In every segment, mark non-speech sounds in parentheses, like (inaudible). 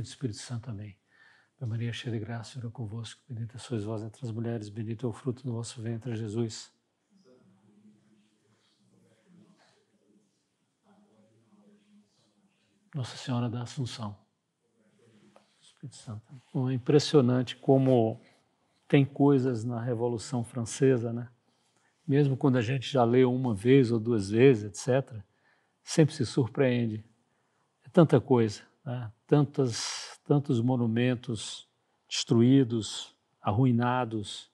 Do Espírito Santo. Amém. Maria, cheia de graça, Senhor é convosco. Bendita sois vós entre as mulheres, bendito é o fruto do vosso ventre, Jesus. Nossa Senhora da Assunção. Espírito Santo. é impressionante como tem coisas na Revolução Francesa, né? Mesmo quando a gente já leu uma vez ou duas vezes, etc., sempre se surpreende. É tanta coisa né? tantos, tantos monumentos destruídos, arruinados.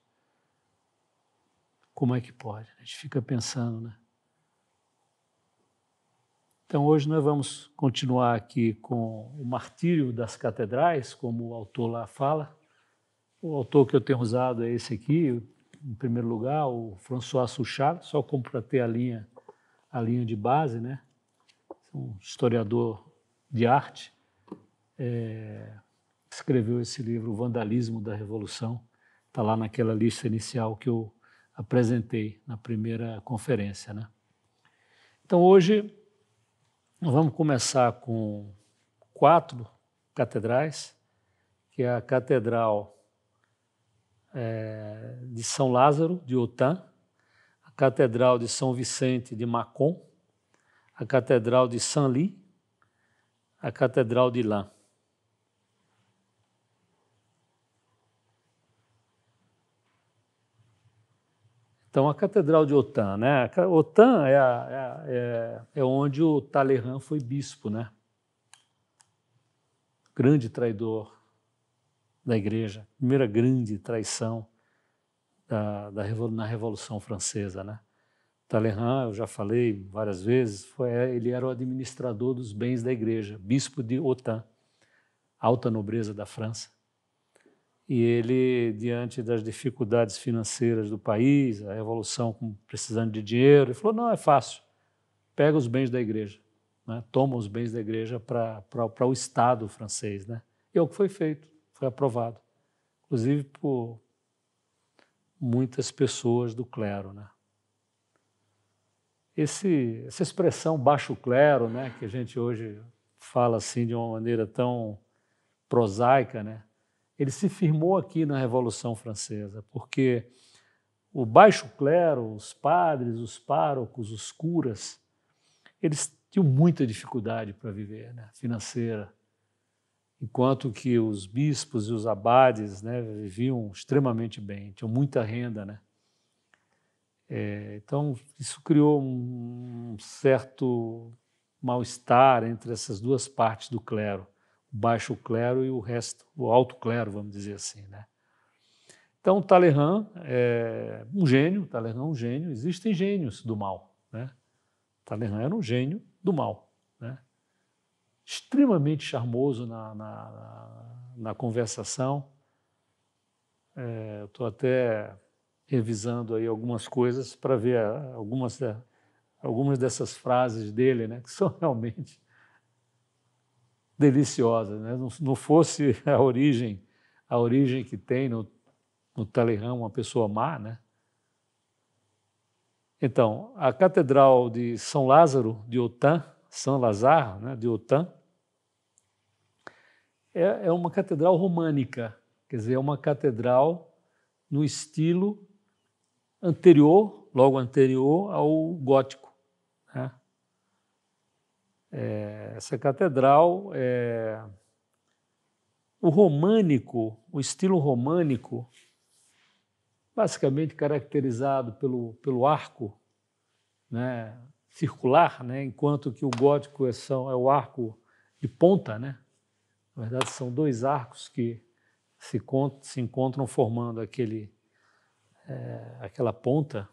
Como é que pode? A gente fica pensando, né? Então, hoje nós vamos continuar aqui com o martírio das catedrais, como o autor lá fala. O autor que eu tenho usado é esse aqui, em primeiro lugar, o François Suchard, só como para ter a linha, a linha de base, né? Um historiador de arte é, escreveu esse livro, O Vandalismo da Revolução. Está lá naquela lista inicial que eu apresentei na primeira conferência. Né? Então, hoje, nós vamos começar com quatro catedrais, que é a Catedral é, de São Lázaro, de Otan, a Catedral de São Vicente de Macon, a Catedral de Saint-Ly, a Catedral de Lã. Então, a Catedral de Otan, né? Otan é, é, a, é, é onde o Talleyrand foi bispo, né? Grande traidor da Igreja, primeira grande traição da, da na Revolução Francesa, né? Talleyrand, eu já falei várias vezes, foi, é, ele era o administrador dos bens da igreja, bispo de Otan, alta nobreza da França e ele, diante das dificuldades financeiras do país, a revolução precisando de dinheiro, ele falou: não, é fácil, pega os bens da igreja, né? toma os bens da igreja para o Estado francês. Né? E é o que foi feito, foi aprovado, inclusive por muitas pessoas do clero. Né? Esse, essa expressão baixo clero, né, que a gente hoje fala assim de uma maneira tão prosaica, né? ele se firmou aqui na Revolução Francesa, porque o baixo clero, os padres, os párocos, os curas, eles tinham muita dificuldade para viver né, financeira, enquanto que os bispos e os abades né, viviam extremamente bem, tinham muita renda. Né? É, então, isso criou um certo mal-estar entre essas duas partes do clero baixo clero e o resto, o alto clero, vamos dizer assim. Né? Então, Talleyrand é um gênio, Talleyrand é um gênio, existem gênios do mal. Né? Talleyrand era um gênio do mal. Né? Extremamente charmoso na, na, na conversação. É, Estou até revisando aí algumas coisas para ver é, algumas, é, algumas dessas frases dele, né, que são (laughs) realmente deliciosa. Né? Não, não, fosse (laughs) a origem, a origem que tem no, no Talleyrand uma pessoa má, né? Então, a Catedral de São Lázaro de Otan, São Lazaro né, de Otan, é, é uma catedral românica, quer dizer, é uma catedral no estilo anterior, logo anterior ao gótico. Né? É, essa catedral, é, o românico, o estilo românico, basicamente caracterizado pelo, pelo arco né, circular, né, enquanto que o gótico é, são, é o arco de ponta. Né? Na verdade, são dois arcos que se, se encontram formando aquele, é, aquela ponta.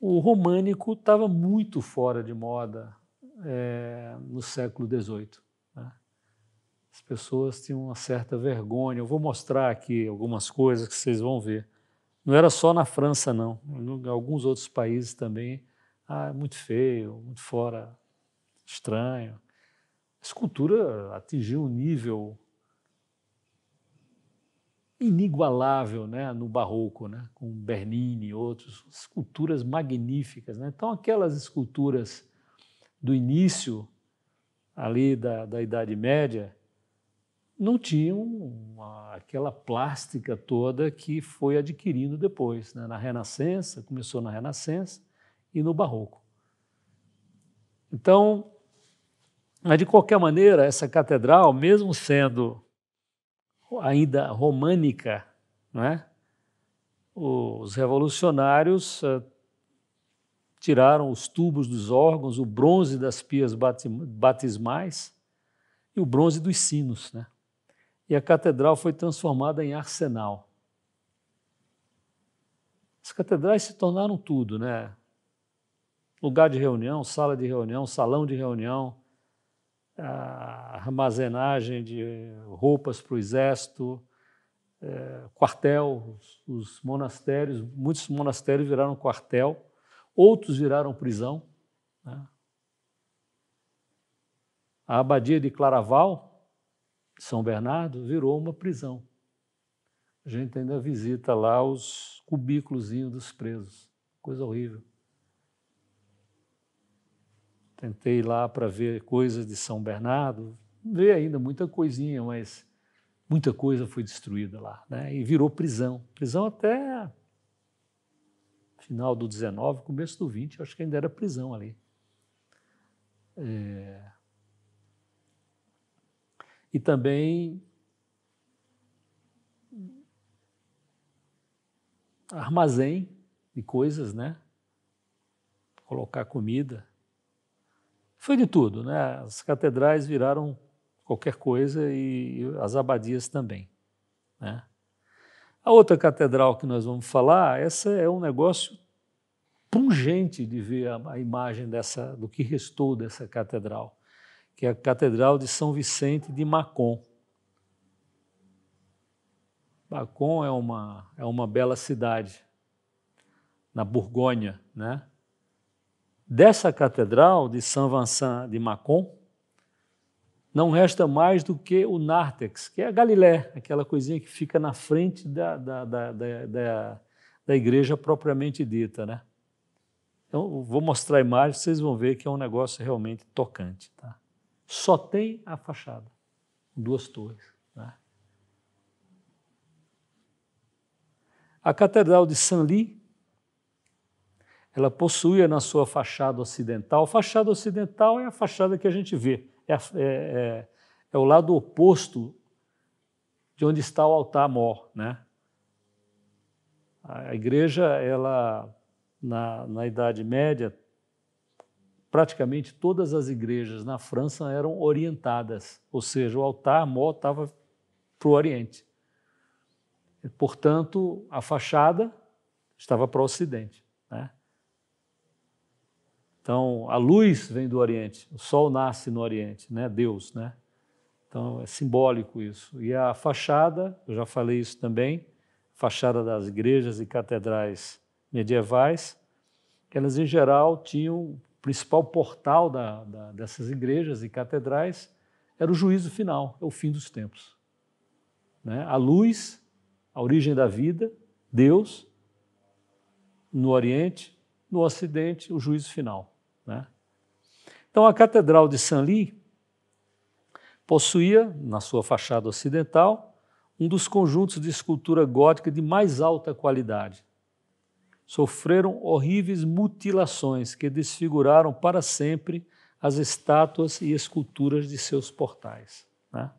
O românico estava muito fora de moda é, no século XVIII. Né? As pessoas tinham uma certa vergonha. Eu vou mostrar aqui algumas coisas que vocês vão ver. Não era só na França, não. Em alguns outros países também. Ah, é muito feio, muito fora, estranho. A escultura atingiu um nível inigualável né, no barroco, né, com Bernini e outros, esculturas magníficas. Né? Então, aquelas esculturas do início ali da, da Idade Média não tinham uma, aquela plástica toda que foi adquirindo depois, né? na Renascença, começou na Renascença e no Barroco. Então, mas de qualquer maneira, essa catedral, mesmo sendo ainda românica, né? os revolucionários eh, tiraram os tubos dos órgãos, o bronze das pias batismais e o bronze dos sinos. Né? E a catedral foi transformada em arsenal. As catedrais se tornaram tudo, né? Lugar de reunião, sala de reunião, salão de reunião, armazenagem de roupas para o exército, eh, quartel, os monastérios, muitos monastérios viraram quartel outros viraram prisão. Né? A abadia de Claraval, São Bernardo, virou uma prisão. A gente ainda visita lá os cubículos dos presos, coisa horrível. Tentei ir lá para ver coisas de São Bernardo, ver ainda muita coisinha, mas muita coisa foi destruída lá, né? E virou prisão, prisão até final do 19, começo do 20, acho que ainda era prisão ali. É... E também armazém de coisas, né? Colocar comida. Foi de tudo, né? As catedrais viraram qualquer coisa e as abadias também, né? A outra catedral que nós vamos falar, essa é um negócio pungente de ver a, a imagem dessa, do que restou dessa catedral, que é a Catedral de São Vicente de Macon. Macon é uma, é uma bela cidade, na Borgonha. Né? Dessa catedral de Saint Vincent de Macon, não resta mais do que o nártex, que é a Galilé, aquela coisinha que fica na frente da, da, da, da, da igreja propriamente dita. Né? Então, vou mostrar a imagem, vocês vão ver que é um negócio realmente tocante. Tá? Só tem a fachada, duas torres. Né? A Catedral de Saint-Ly, ela possuía na sua fachada ocidental, a fachada ocidental é a fachada que a gente vê, é, é, é, é o lado oposto de onde está o altar mor, né? A igreja, ela na, na Idade Média, praticamente todas as igrejas na França eram orientadas, ou seja, o altar mor estava para o Oriente. Portanto, a fachada estava para o Ocidente. Então, a luz vem do Oriente, o sol nasce no Oriente, né? Deus, né? Então, é simbólico isso. E a fachada, eu já falei isso também, fachada das igrejas e catedrais medievais, elas em geral tinham o principal portal da, da, dessas igrejas e catedrais era o juízo final, é o fim dos tempos. Né? A luz, a origem da vida, Deus, no Oriente, no Ocidente, o juízo final. Né? Então, a Catedral de Saint-Ly possuía, na sua fachada ocidental, um dos conjuntos de escultura gótica de mais alta qualidade. Sofreram horríveis mutilações que desfiguraram para sempre as estátuas e esculturas de seus portais. Né?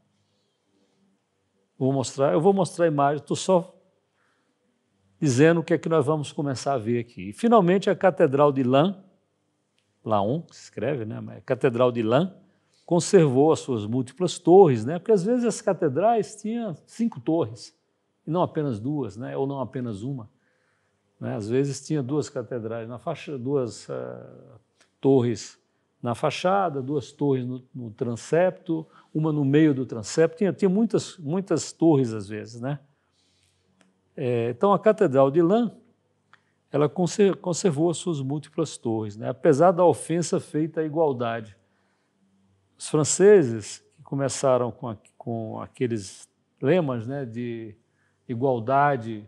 Vou mostrar, eu vou mostrar a imagem, estou só dizendo o que é que nós vamos começar a ver aqui. E, finalmente, a Catedral de Lan Laon, que se escreve, né? É catedral de Lã, conservou as suas múltiplas torres, né? Porque às vezes as catedrais tinham cinco torres, e não apenas duas, né? Ou não apenas uma. Né? Às vezes tinha duas catedrais na faixa, duas uh, torres na fachada, duas torres no, no, transepto, uma no meio do transepto. Tinha, tinha muitas, muitas torres às vezes, né? É, então a catedral de Lã ela conservou as suas múltiplas torres, né? apesar da ofensa feita à igualdade. Os franceses, que começaram com, a, com aqueles lemas né, de igualdade,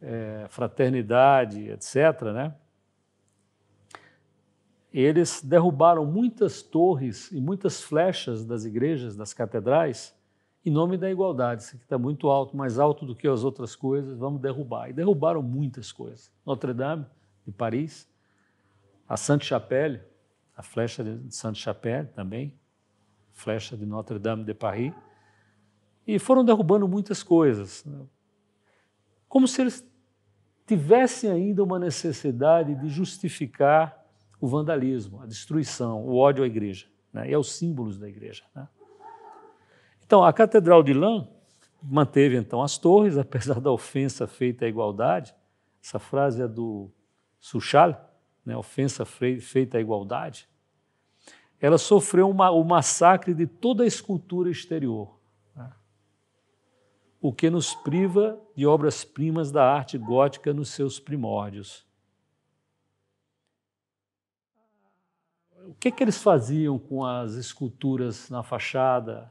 é, fraternidade, etc., né? eles derrubaram muitas torres e muitas flechas das igrejas, das catedrais, em nome da igualdade. Isso aqui está muito alto, mais alto do que as outras coisas, vamos derrubar. E derrubaram muitas coisas. Notre Dame, de Paris, a Sainte-Chapelle, a flecha de Sainte-Chapelle também, flecha de Notre Dame de Paris, e foram derrubando muitas coisas. Né? Como se eles tivessem ainda uma necessidade de justificar o vandalismo, a destruição, o ódio à igreja, né? e aos símbolos da igreja. Né? Então, a Catedral de Lã manteve então as torres, (laughs) apesar da ofensa feita à igualdade. Essa frase é do Suchal, né? ofensa feita à igualdade. Ela sofreu uma, o massacre de toda a escultura exterior, né? o que nos priva de obras-primas da arte gótica nos seus primórdios. O que, que eles faziam com as esculturas na fachada,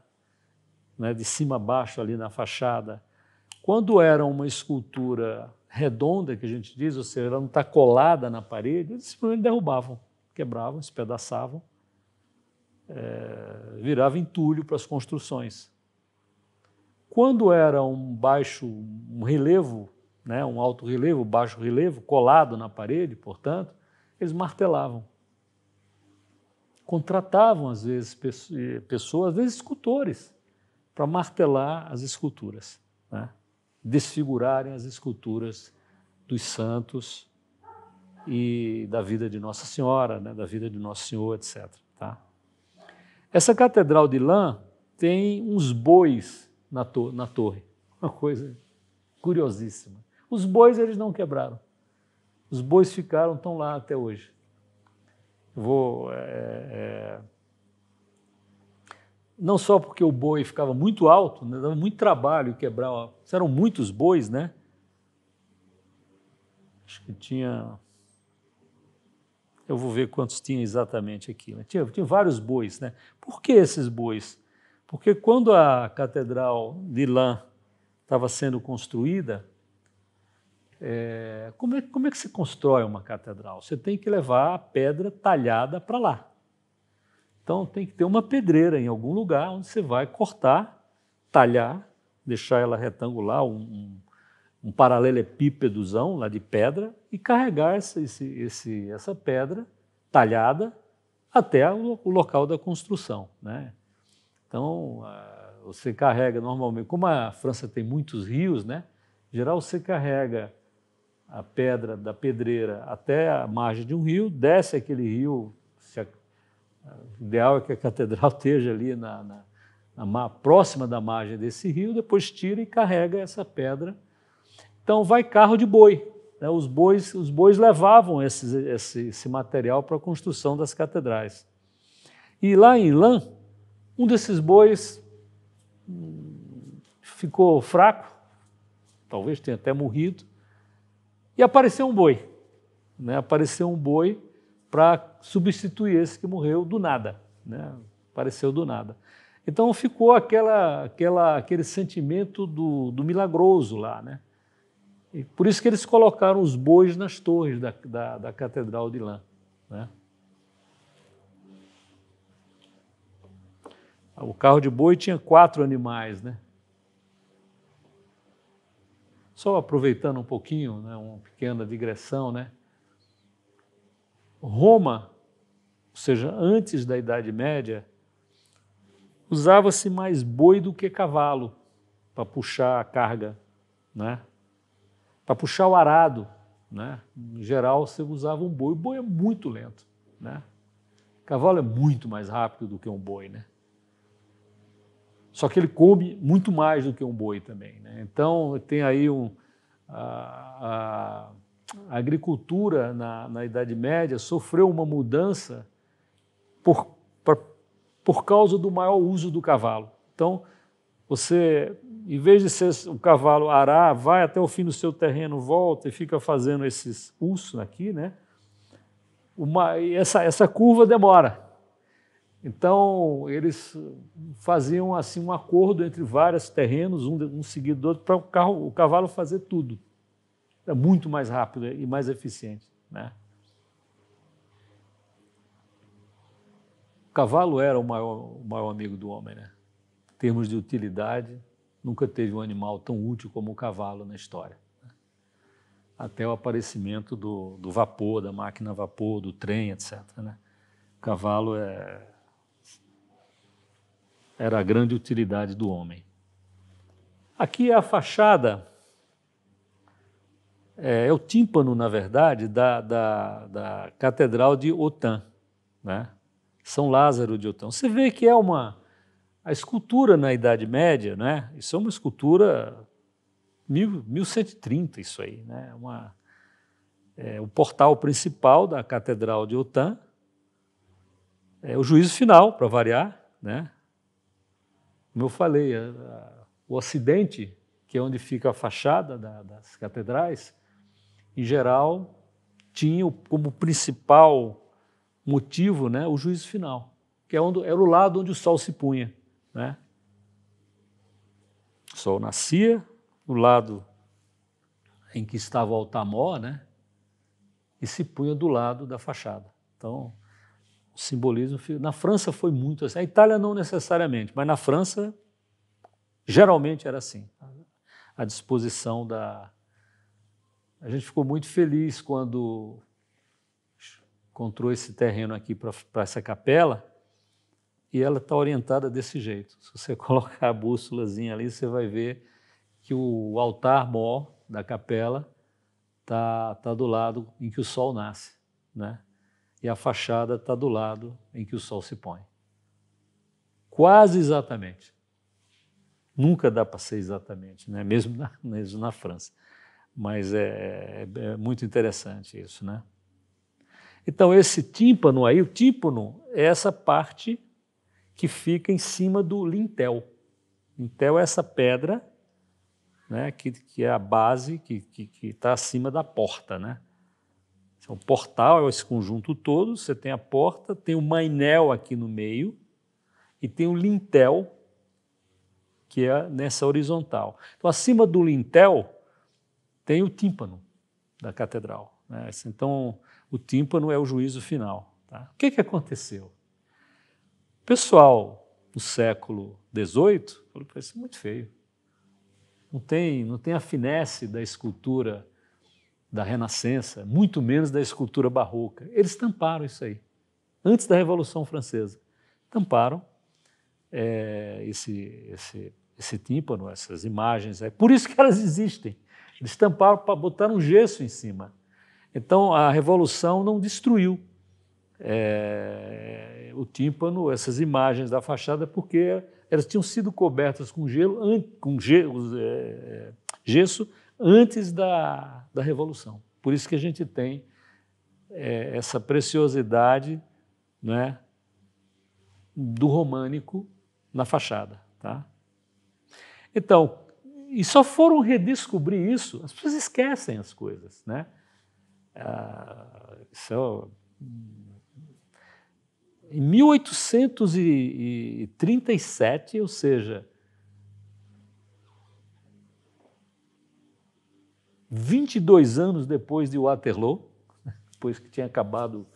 né, de cima a baixo ali na fachada. Quando era uma escultura redonda, que a gente diz, ou seja, ela não está colada na parede, eles simplesmente derrubavam, quebravam, espedaçavam, é, virava entulho para as construções. Quando era um baixo, um relevo, né, um alto relevo, baixo relevo, colado na parede, portanto, eles martelavam. Contratavam, às vezes, eh, pessoas, às vezes escultores, para martelar as esculturas, né? desfigurarem as esculturas dos santos e da vida de Nossa Senhora, né? da vida de Nosso Senhor, etc. Tá? Essa catedral de Lã tem uns bois na, to na torre, uma coisa curiosíssima. Os bois eles não quebraram. Os bois ficaram, estão lá até hoje. Vou. É, é não só porque o boi ficava muito alto, né, dava muito trabalho quebrar. eram muitos bois, né? Acho que tinha. Eu vou ver quantos tinha exatamente aqui. Mas tinha, tinha vários bois, né? Por que esses bois? Porque quando a Catedral de Lã estava sendo construída, é, como, é, como é que se constrói uma catedral? Você tem que levar a pedra talhada para lá. Então tem que ter uma pedreira em algum lugar onde você vai cortar, talhar, deixar ela retangular, um, um, um paralelepípedozão lá de pedra e carregar essa, esse, esse, essa pedra talhada até o, o local da construção. Né? Então você carrega normalmente, como a França tem muitos rios, né? Em geral você carrega a pedra da pedreira até a margem de um rio, desce aquele rio, se o ideal é que a catedral esteja ali na, na, na próxima da margem desse rio, depois tira e carrega essa pedra. Então vai carro de boi. Né? Os, bois, os bois levavam esse, esse material para a construção das catedrais. E lá em Lã, um desses bois hum, ficou fraco, talvez tenha até morrido, e apareceu um boi. Né? Apareceu um boi para substituir esse que morreu do nada, né? apareceu do nada. Então ficou aquela, aquela, aquele sentimento do, do milagroso lá. Né? E por isso que eles colocaram os bois nas torres da, da, da Catedral de Lã. Né? O carro de boi tinha quatro animais, né? Só aproveitando um pouquinho, né, uma pequena digressão, né? Roma, ou seja, antes da Idade Média, usava-se mais boi do que cavalo para puxar a carga, né? para puxar o arado. Né? Em geral, você usava um boi. O boi é muito lento. Né? Cavalo é muito mais rápido do que um boi. Né? Só que ele come muito mais do que um boi também. Né? Então, tem aí um, a agricultura na, na Idade Média sofreu uma mudança por, por, por causa do maior uso do cavalo. Então, você, em vez de ser o cavalo arar, vai até o fim do seu terreno, volta e fica fazendo esses pulsos aqui, né? Uma, essa, essa curva demora. Então, eles faziam assim um acordo entre vários terrenos, um, um seguido do outro, para o, carro, o cavalo fazer tudo é muito mais rápida e mais eficiente. Né? O cavalo era o maior, o maior amigo do homem. Né? Em termos de utilidade, nunca teve um animal tão útil como o cavalo na história. Né? Até o aparecimento do, do, vapor, da máquina a vapor, do trem, etc. Né? O cavalo é... era a grande utilidade do homem. Aqui é a fachada é, é o tímpano, na verdade, da, da, da Catedral de Otan, né? São Lázaro de Otan. Você vê que é uma. A escultura na Idade Média, né? Isso é uma escultura. Mil, 1130, isso aí, né? Uma, é, o portal principal da Catedral de Otan, é o juízo final, para variar, né? Como eu falei, a, a, o Ocidente, que é onde fica a fachada da, das catedrais, em geral, tinha como principal motivo né, o juízo final, que é onde, era o lado onde o sol se punha. Né? O sol nascia, o lado em que estava o altamó, né, e se punha do lado da fachada. Então, o simbolismo. Na França foi muito assim. A Itália não necessariamente, mas na França geralmente era assim a disposição da, a gente ficou muito feliz quando encontrou esse terreno aqui para essa capela e ela está orientada desse jeito. Se você (laughs) colocar a bússolazinha ali, você vai ver que o altar mor da capela está tá do lado em que o sol nasce, né? E a fachada está do lado em que o sol se põe. Quase exatamente. Nunca dá para ser exatamente, né? mesmo, na, mesmo na França. Mas é, é, é muito interessante isso, né? Então, esse tímpano aí, o tímpano, é essa parte que fica em cima do lintel. Lintel é essa pedra né, que, que é a base que está que, que tá acima da porta. Né? Então, o portal é esse conjunto todo, você tem a porta, tem o mainel aqui no meio e tem o lintel, que é nessa horizontal. Então, acima do lintel tem o tímpano da catedral. Né? Então, o tímpano é o juízo final. Tá? O que, que aconteceu? O pessoal do século XVIII falou: que é muito feio. Não tem, não tem a finesse da escultura da Renascença, muito menos da escultura barroca. Eles tamparam isso aí, antes da Revolução Francesa. Tamparam é, esse, esse, esse tímpano, essas imagens. É por isso que elas existem. Eles tamparam para botar um gesso em cima. Então a revolução não destruiu é, o tímpano, essas imagens da fachada, porque elas tinham sido cobertas com gelo, com é, é, gesso antes da, da revolução. Por isso que a gente tem é, essa preciosidade, né, do românico na fachada, tá? Então, e só foram redescobrir isso. As pessoas esquecem as coisas, né? Ah, isso é... Hum, em 1837, ou seja, 22 anos depois de Waterloo, (laughs) depois que tinha acabado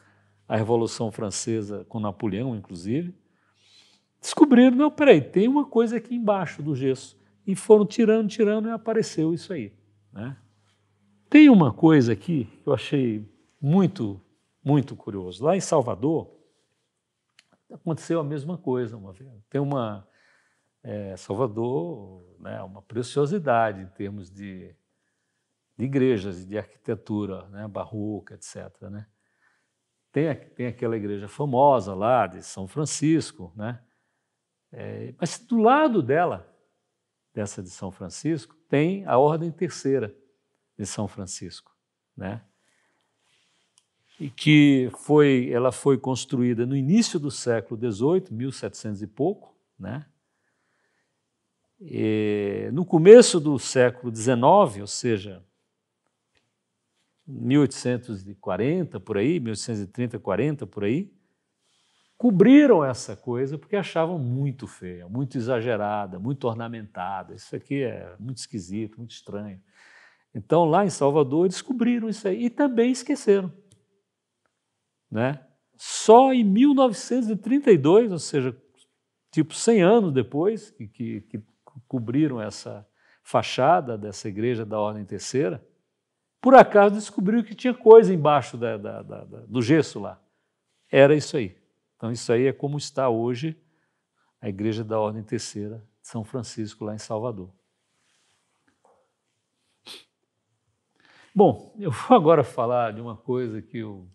a Revolução Francesa com Napoleão, inclusive, descobriram, não, peraí, tem uma coisa aqui embaixo do gesso e foram tirando, tirando e apareceu isso aí. Né? Tem uma coisa aqui que eu achei muito, muito curioso. Lá em Salvador aconteceu a mesma coisa uma vez. Tem uma é, Salvador, né, uma preciosidade em termos de, de igrejas, de arquitetura, né, barroca, etc. Né? Tem, tem aquela igreja famosa lá de São Francisco, né? É, mas do lado dela dessa de São Francisco, tem a ordem terceira de São Francisco, né? E que foi, ela foi construída no início do século XVIII, 1700 e pouco, né? E no começo do século XIX, ou seja, 1840 por aí, 1830, 40 por aí, cobriram essa coisa porque achavam muito feia, muito exagerada, muito ornamentada. Isso aqui é muito esquisito, muito estranho. Então, lá em Salvador, descobriram isso aí e também esqueceram. Né? Só em 1932, ou seja, tipo 100 anos depois, que, que, que cobriram essa fachada dessa igreja da Ordem Terceira, por acaso descobriu que tinha coisa embaixo da, da, da, do gesso lá. Era isso aí. Então, isso aí é como está hoje a Igreja da Ordem Terceira de São Francisco, lá em Salvador. Bom, eu vou agora falar de uma coisa que eu,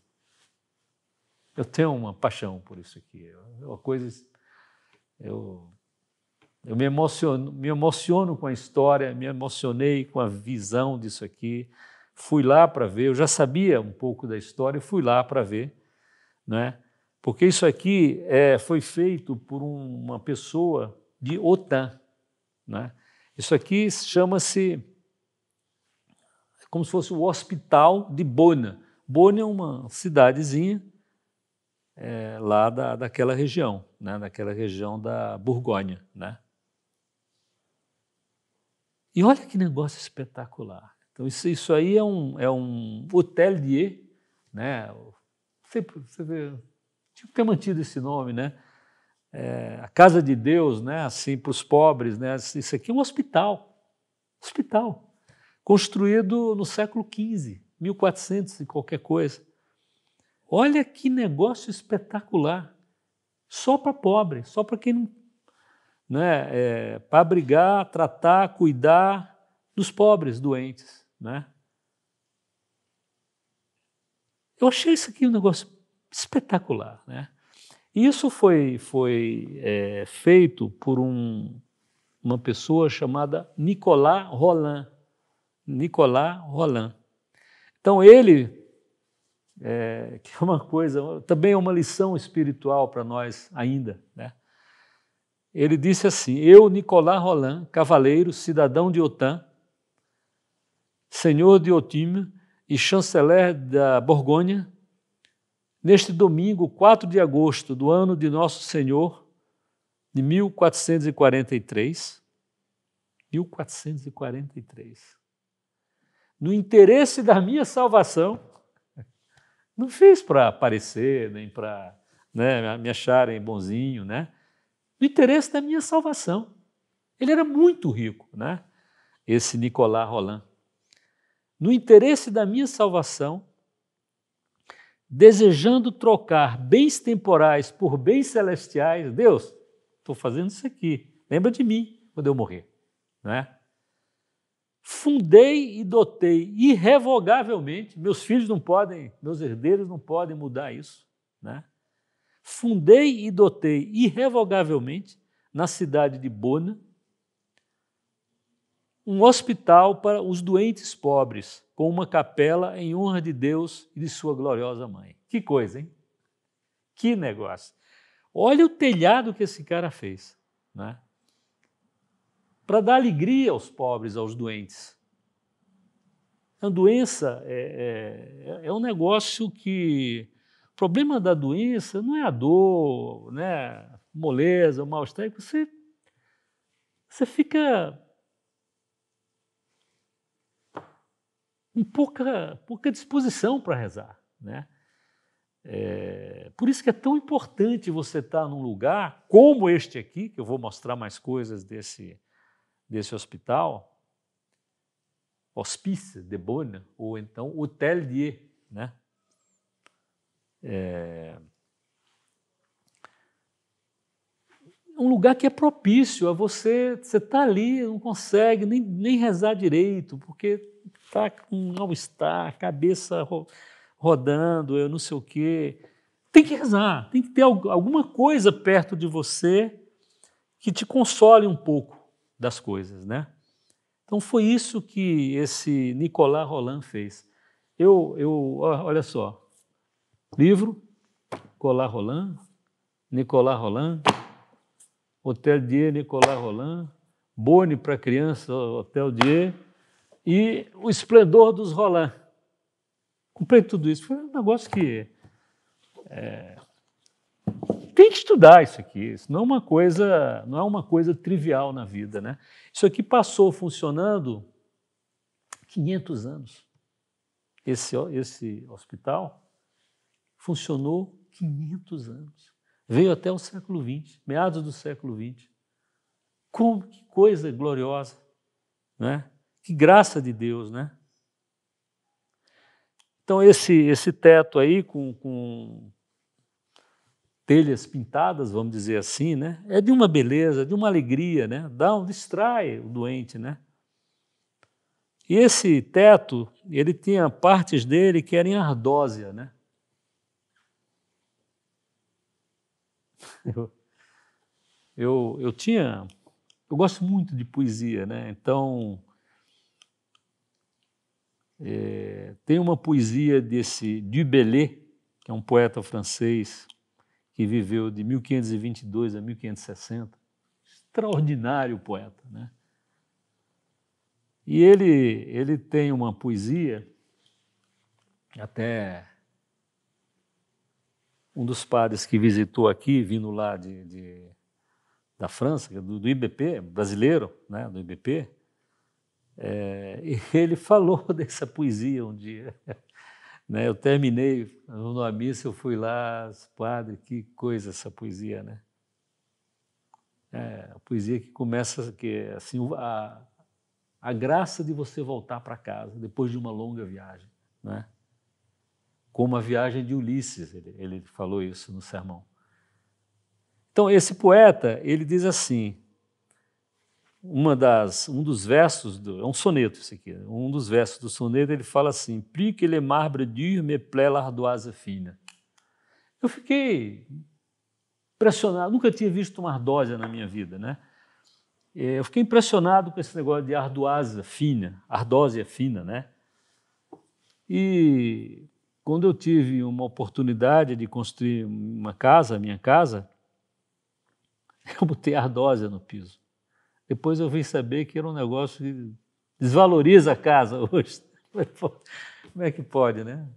eu tenho uma paixão por isso aqui. É uma coisa. Eu, eu me, emociono, me emociono com a história, me emocionei com a visão disso aqui. Fui lá para ver, eu já sabia um pouco da história, fui lá para ver. Não é? Porque isso aqui é, foi feito por uma pessoa de OTAN. Né? Isso aqui chama-se como se fosse o Hospital de Bona. Bona é uma cidadezinha é, lá da, daquela região, né? daquela região da Borgonha, Né? E olha que negócio espetacular. Então, isso, isso aí é um, é um hotelier, né? Você, você vê tinha que ter mantido esse nome, né? É, a casa de Deus, né? Assim, para os pobres, né? Isso aqui é um hospital. Hospital. Construído no século XV, 1400 e qualquer coisa. Olha que negócio espetacular. Só para pobre, só para quem não. Né, é, para abrigar, tratar, cuidar dos pobres doentes. Né? Eu achei isso aqui um negócio espetacular. Né? Isso foi, foi é, feito por um, uma pessoa chamada Nicolas Roland. Nicolas Roland. Então, ele, é, (laughs) que é uma coisa, também é uma lição espiritual para nós ainda, né? Ele disse assim: Eu, Nicolas Roland, cavaleiro, cidadão de Otan, senhor de Autun e chanceler da Borgonha, neste domingo 4 de agosto do ano de Nosso Senhor, de 1443, 1443, no interesse da minha salvação, não fiz para aparecer, nem para né, me acharem bonzinho, né? No interesse da minha salvação. Ele era muito rico, né? Esse Nicolas Roland. No interesse da minha salvação, desejando trocar bens temporais por bens celestiais, Deus, estou fazendo isso aqui, lembra de mim quando eu morrer, não é? Fundei e dotei irrevogavelmente, meus filhos não podem, meus herdeiros não podem mudar isso, né? Fundei e dotei irrevogavelmente na cidade de Bona um hospital para os doentes pobres, com uma capela em honra de Deus e de sua gloriosa mãe. Que coisa, hein? Que negócio. Olha o telhado que esse cara fez, né? Para dar alegria aos pobres, aos doentes. A doença é, é, é um negócio que. O problema da doença não é a dor, né? moleza, o mal-estar. É você, você fica com pouca, pouca disposição para rezar. Né? É, por isso que é tão importante você estar tá num lugar como este aqui, que eu vou mostrar mais coisas desse, desse hospital, Hospice de Bonne, ou então Hotel Dieu, né? É, é, um lugar que é propício a você, você está ali, não consegue nem, nem rezar direito, porque está com mal-estar, cabeça ro rodando, eu não sei o quê. Tem que rezar, tem que ter alguma coisa perto de você que te console um pouco das coisas, né? Então foi isso que esse Nicolas Roland fez. Eu, eu olha só, livro, Nicolas Roland, Nicolas Roland, Hotel Dieu Nicolas Roland, Boni para criança, Hotel Dieu, e o esplendor dos Roland. Comprei tudo isso. Foi um negócio que. É, tem que estudar isso aqui. Isso não é uma coisa, não é uma coisa trivial na vida, né? Isso aqui passou funcionando 500 anos. Esse, esse hospital funcionou 500 anos. Veio até o século XX, meados do século XX. Como que coisa gloriosa, né? Que graça de Deus, né? Então, esse, esse teto aí com, com telhas pintadas, vamos dizer assim, né? É de uma beleza, de uma alegria, né? Dá um, distrai o doente, né? E esse teto, ele tinha partes dele que eram em ardósia, né? Eu, eu, eu tinha... Eu gosto muito de poesia, né? Então, é, tem uma poesia desse Dubélé, que é um poeta francês que viveu de 1522 a 1560, extraordinário poeta, né? E ele, ele tem uma poesia, até um dos padres que visitou aqui, vindo lá de, de da França, é do, do IBP, brasileiro, né, do IBP, é, (laughs) e ele falou (laughs) dessa poesia um dia. Né? Eu terminei numa missa, eu fui lá, padre, que coisa essa poesia, né? É, a poesia que começa que é assim a, a graça de você voltar para casa depois de uma longa viagem, né? Como a viagem de Ulisses, ele, ele falou isso no sermão. Então esse poeta ele diz assim: uma das, um dos versos, do, é um soneto isso aqui, um dos versos do soneto ele fala assim, plique que le marbre dur me plaît l'ardoise fina. Eu fiquei impressionado, nunca tinha visto uma ardósia na minha vida, né? É, eu fiquei impressionado com esse negócio de ardoásia fina, ardósia fina, né? E quando eu tive uma oportunidade de construir uma casa, minha casa, (laughs) eu botei ardósia no piso. Depois eu vim saber que era um negócio que desvaloriza a casa (laughs) hoje. Como é que pode, né?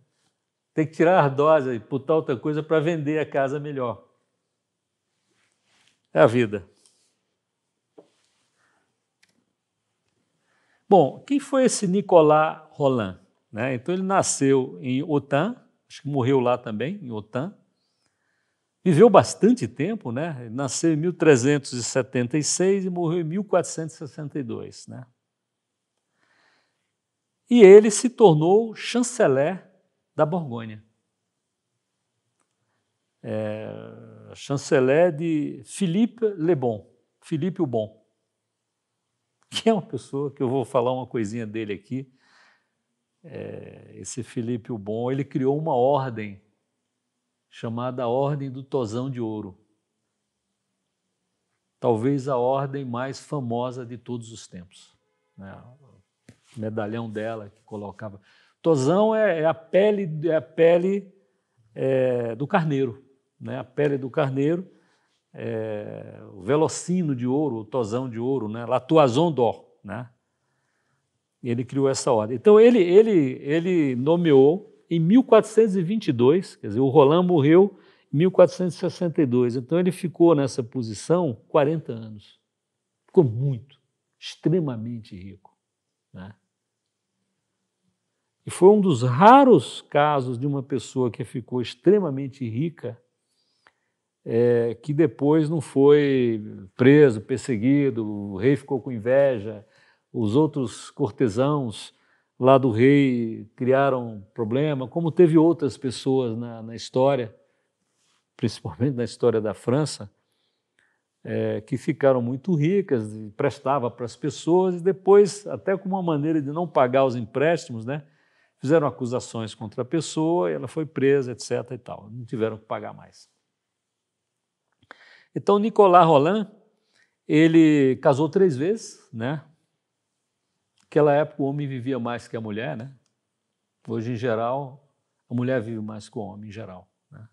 Tem que tirar a dose e putar outra coisa para vender a casa melhor. É a vida. Bom, quem foi esse Nicolas Roland? Né? Então ele nasceu em Otan, acho que morreu lá também, em Otan, Viveu bastante tempo, né? nasceu em 1376 e morreu em 1462, né? E ele se tornou chanceler da Borgonha. É, chanceler de Philippe Le Bon, Filipe o Bom, que é uma pessoa que eu vou falar uma coisinha dele aqui. É, esse Filipe o Bom, ele criou uma ordem chamada Ordem do Tozão de Ouro. Talvez a ordem mais famosa de todos os tempos. Né? O medalhão dela que colocava. Tozão é, é, a pele, é a pele é, do carneiro, né? a pele do carneiro, é, o velocino de ouro, o Tozão de ouro, né? latuazon d'or. Né? Ele criou essa ordem. Então ele, ele, ele nomeou em 1422, quer dizer, o Roland morreu em 1462. Então ele ficou nessa posição 40 anos. Ficou muito, extremamente rico. Né? E foi um dos raros casos de uma pessoa que ficou extremamente rica é, que depois não foi preso, perseguido, o rei ficou com inveja, os outros cortesãos lá do rei criaram problema, como teve outras pessoas na, na história, principalmente na história da França, é, que ficaram muito ricas, prestava para as pessoas e depois, até com uma maneira de não pagar os empréstimos, né, fizeram acusações contra a pessoa e ela foi presa, etc. e tal. Não tiveram que pagar mais. Então, Nicolas Roland, ele casou três vezes, né? Naquela época o homem vivia mais que a mulher, né? Hoje, em geral, a mulher vive mais que o homem, em geral. Né?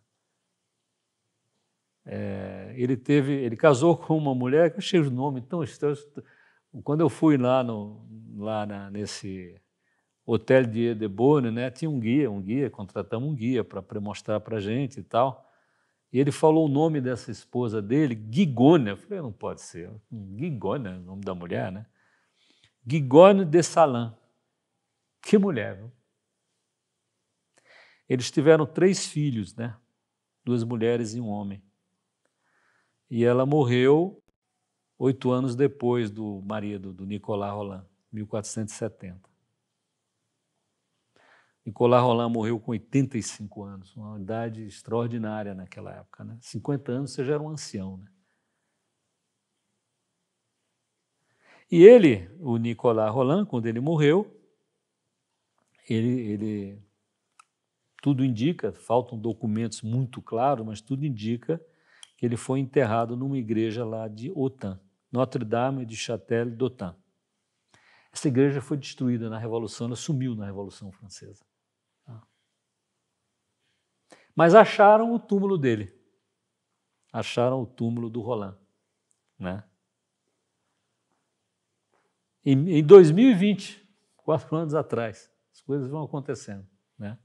É, ele teve, ele casou com uma mulher, eu achei o nome tão estranho. Quando eu fui lá, no, lá na, nesse hotel de Edebone, né, tinha um guia, um guia, contratamos um guia para mostrar para a gente e tal. E ele falou o nome dessa esposa dele, Gigona. Eu falei, não pode ser. Gigona, o nome da mulher, né? Gigone de Salã. Que mulher, viu? Eles tiveram três filhos, né? Duas mulheres e um homem. E ela morreu oito anos depois do marido, do Nicolas Roland, 1470. Nicolas Roland morreu com 85 anos, uma idade extraordinária naquela época. Né? 50 anos você já era um ancião. Né? E ele, o Nicolas Roland, quando ele morreu, ele, ele tudo indica, faltam documentos muito claros, mas tudo indica que ele foi enterrado numa igreja lá de Autun, Notre-Dame de Châtel d'Autun. Essa igreja foi destruída na Revolução, ela sumiu na Revolução Francesa. Mas acharam o túmulo dele. Acharam o túmulo do Roland, né? Em, em 2020, quatro anos atrás, as coisas vão acontecendo. Né?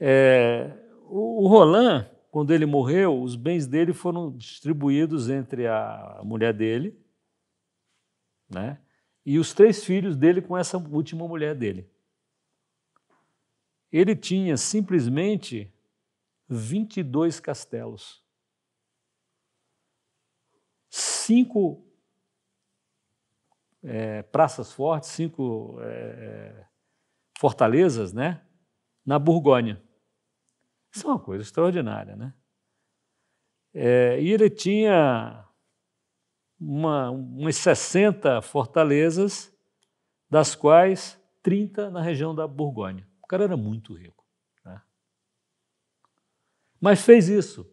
É, o, o Roland, quando ele morreu, os bens dele foram distribuídos entre a mulher dele né, e os três filhos dele com essa última mulher dele. Ele tinha simplesmente 22 castelos. Cinco é, praças fortes, cinco é, é fortalezas, né? Na Burgônia. Isso é uma coisa extraordinária, né? É, e ele tinha uma, umas 60 fortalezas, das quais 30 na região da Burgônia. O cara era muito rico. Né? Mas fez isso.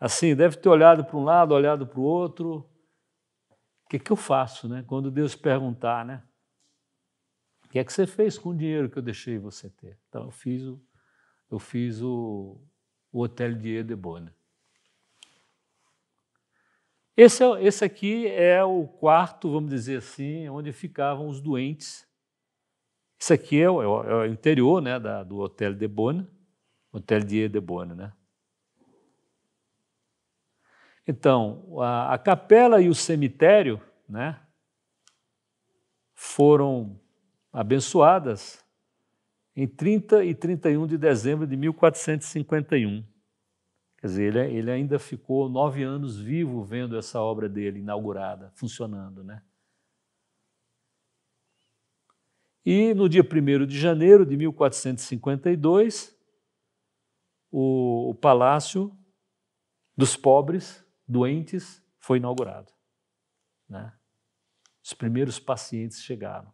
Assim, deve ter olhado para um lado, olhado para o outro, que, que eu faço, né? Quando Deus perguntar, né? O que é que você fez com o dinheiro que eu deixei você ter? Então, eu fiz o, eu fiz o, o Hotel de Edebona. Esse, é, esse aqui é o quarto, vamos dizer assim, onde ficavam os doentes. Esse aqui é o, é o é interior né, da, do Hotel de Bona, Hotel de Edebona, né? Então, a, a capela e o cemitério né, foram abençoadas em 30 e 31 de dezembro de 1451. Quer dizer, ele, é, ele ainda ficou nove anos vivo vendo essa obra dele inaugurada, funcionando, né? E no dia 1 de janeiro de 1452, o, o Palácio dos Pobres doentes foi inaugurado. Né? Os primeiros pacientes chegaram.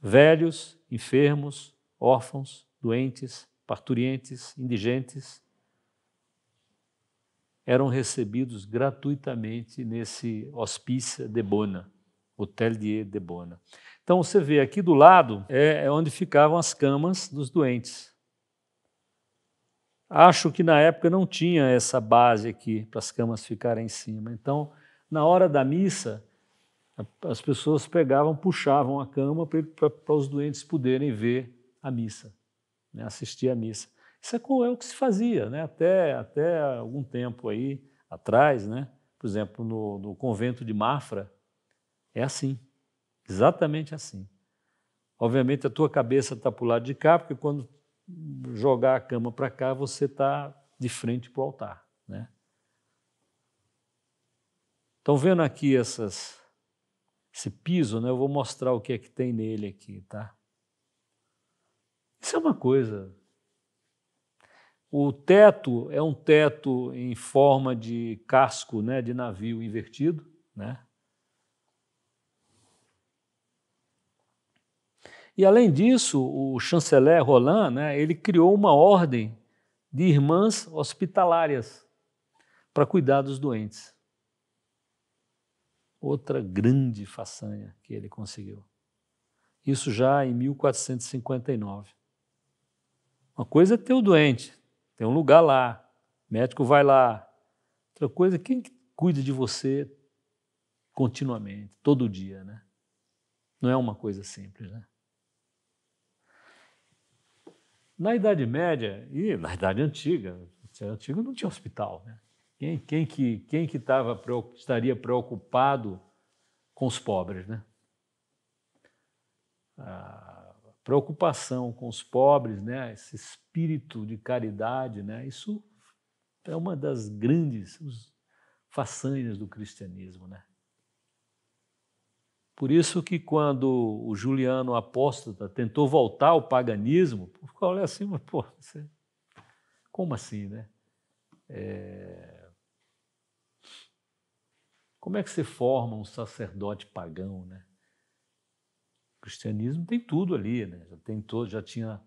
Velhos, enfermos, órfãos, doentes, parturientes, indigentes, eram recebidos gratuitamente nesse hospício de Bona, Hotel de de Bona. Então você vê aqui do lado é, é onde ficavam as camas dos doentes. Acho que na época não tinha essa base aqui para as camas ficarem em cima. Então, na hora da missa, as pessoas pegavam, puxavam a cama para os doentes poderem ver a missa, né? assistir a missa. Isso é, é o que se fazia, né? até, até algum tempo aí atrás, né? por exemplo, no, no convento de Mafra, é assim, exatamente assim. Obviamente a tua cabeça está para o lado de cá, porque quando jogar a cama para cá, você está de frente para o altar. Né? Estão vendo aqui essas, esse piso? Né? Eu vou mostrar o que é que tem nele aqui. Tá? Isso é uma coisa. O teto é um teto em forma de casco né, de navio invertido. Né? E, além disso, o chanceler Roland né, ele criou uma ordem de irmãs hospitalárias para cuidar dos doentes. Outra grande façanha que ele conseguiu. Isso já em 1459. Uma coisa é ter o doente, tem um lugar lá, médico vai lá. Outra coisa é quem cuida de você continuamente, todo dia, né? Não é uma coisa simples, né? Na Idade Média e na Idade Antiga, é antiga não tinha hospital, né? Quem, quem que, quem que tava, estaria preocupado com os pobres, né? A preocupação com os pobres, né? Esse espírito de caridade, né? Isso é uma das grandes façanhas do cristianismo, né? Por isso que quando o Juliano apóstata tentou voltar ao paganismo, ficou olha assim, mas pô, você... como assim, né? É... Como é que você forma um sacerdote pagão, né? O cristianismo tem tudo ali, né? Já tem todo, já tinha,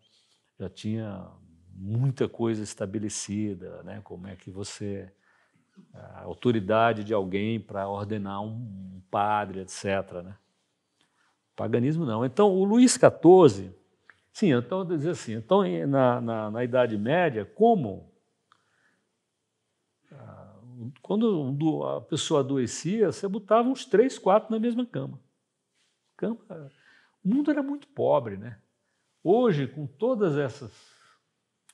já tinha muita coisa estabelecida, né? Como é que você a autoridade de alguém para ordenar um padre, etc. Né? Paganismo não. Então, o Luís XIV, sim, então dizer assim, então na, na, na Idade Média, como ah, quando a pessoa adoecia, você botava uns três, quatro na mesma cama. cama. O mundo era muito pobre, né? Hoje, com todas essas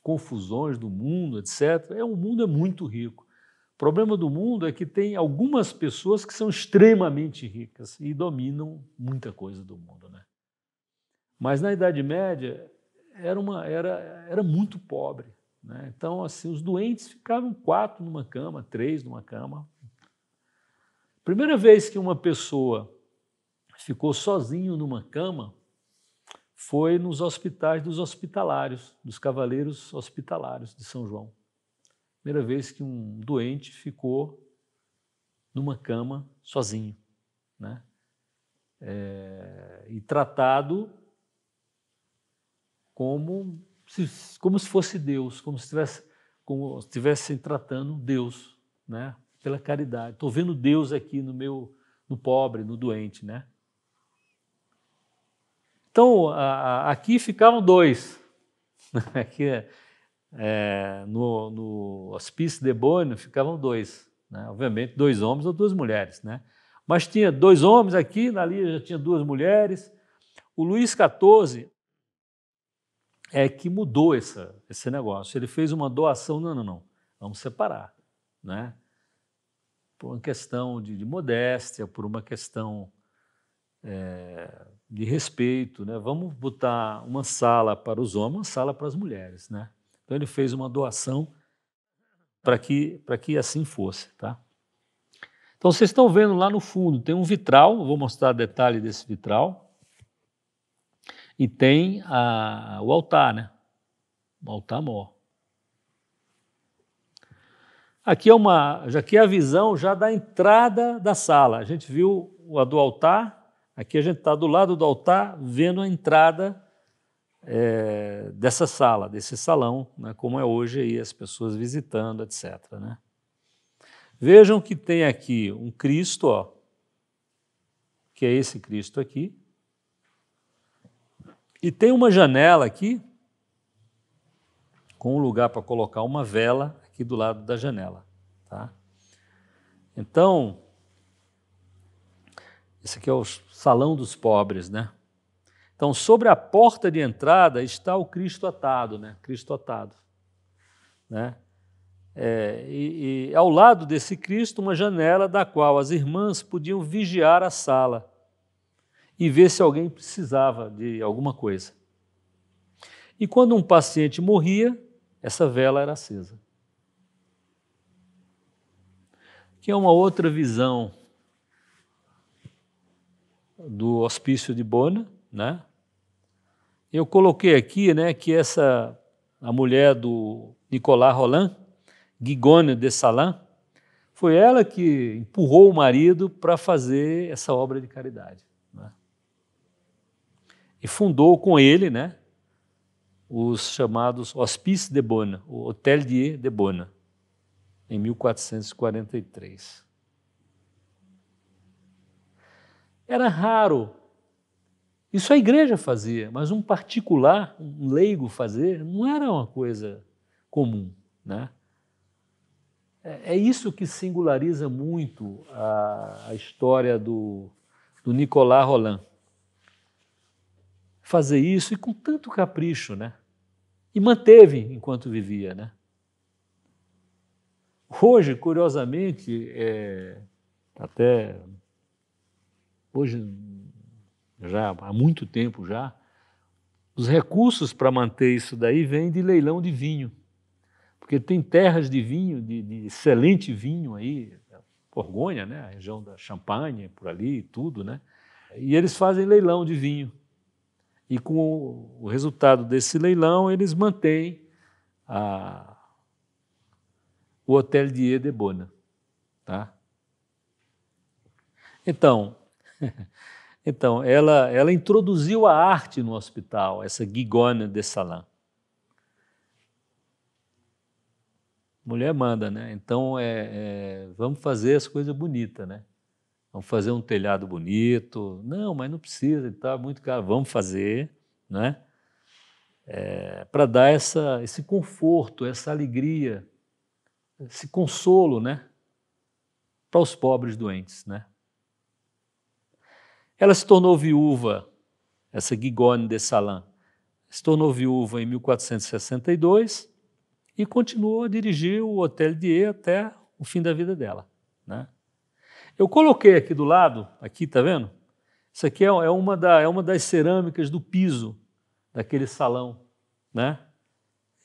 confusões do mundo, etc., é um mundo é muito rico. O problema do mundo é que tem algumas pessoas que são extremamente ricas e dominam muita coisa do mundo. Né? Mas na Idade Média era, uma, era, era muito pobre. Né? Então, assim, os doentes ficavam quatro numa cama, três numa cama. Primeira vez que uma pessoa ficou sozinho numa cama foi nos hospitais dos hospitalários, dos cavaleiros hospitalários de São João. Primeira vez que um doente ficou numa cama sozinho, né? É, e tratado como se, como se fosse Deus, como se tivesse como estivessem tratando Deus, né? Pela caridade. Estou vendo Deus aqui no meu, no pobre, no doente, né? Então a, a, aqui ficavam dois. (laughs) aqui é é, no, no hospício de Bono ficavam dois, né? obviamente dois homens ou duas mulheres, né? Mas tinha dois homens aqui, ali já tinha duas mulheres. O Luiz XIV é que mudou essa, esse negócio. Ele fez uma doação, não, não, não, vamos separar, né? Por uma questão de, de modéstia, por uma questão é, de respeito, né? Vamos botar uma sala para os homens, uma sala para as mulheres, né? Então ele fez uma doação para que, para que assim fosse. Tá? Então vocês estão vendo lá no fundo, tem um vitral, vou mostrar detalhe desse vitral, e tem a, o altar, né? O altar mó. Aqui é uma, já aqui é a visão já da entrada da sala. A gente viu a do altar, aqui a gente está do lado do altar vendo a entrada é, dessa sala, desse salão, né, como é hoje aí, as pessoas visitando, etc. Né? Vejam que tem aqui um Cristo, ó, que é esse Cristo aqui, e tem uma janela aqui com um lugar para colocar uma vela aqui do lado da janela. Tá? Então, esse aqui é o salão dos pobres, né? Então, sobre a porta de entrada está o Cristo atado, né? Cristo atado, né? É, e, e ao lado desse Cristo, uma janela da qual as irmãs podiam vigiar a sala e ver se alguém precisava de alguma coisa. E quando um paciente morria, essa vela era acesa. Que é uma outra visão do hospício de Bona, né? eu coloquei aqui né, que essa a mulher do Nicolas Roland, Guigone de Salan, foi ela que empurrou o marido para fazer essa obra de caridade. Né? E fundou com ele né, os chamados Hospice de Bona, o Hotel de Bona, em 1443. Era raro isso a igreja fazia, mas um particular, um leigo fazer, não era uma coisa comum. Né? É, é isso que singulariza muito a, a história do, do Nicolas Roland. Fazer isso e com tanto capricho, né? E manteve enquanto vivia, né? Hoje, curiosamente, é, até hoje já há muito tempo já, os recursos para manter isso daí vêm de leilão de vinho. Porque tem terras de vinho, de, de excelente vinho aí, Borgonha, né, a região da Champagne, por ali, tudo, né? E eles fazem leilão de vinho. E com o resultado desse leilão, eles mantêm a, o Hotel de Edebona. tá? Então, (laughs) Então, ela, ela introduziu a arte no hospital, essa Guigone de Salin. Mulher manda, né? Então, é, é, vamos fazer as coisas bonitas, né? Vamos fazer um telhado bonito. Não, mas não precisa, está é muito caro. Vamos fazer, né? É, para dar essa, esse conforto, essa alegria, esse consolo, né? Para os pobres doentes, né? Ela se tornou viúva, essa Gigone de Salan, se tornou viúva em 1462 e continuou a dirigir o Hotel E até o fim da vida dela. Né? Eu coloquei aqui do lado, aqui, tá vendo? Isso aqui é, é, uma, da, é uma das cerâmicas do piso daquele salão, né?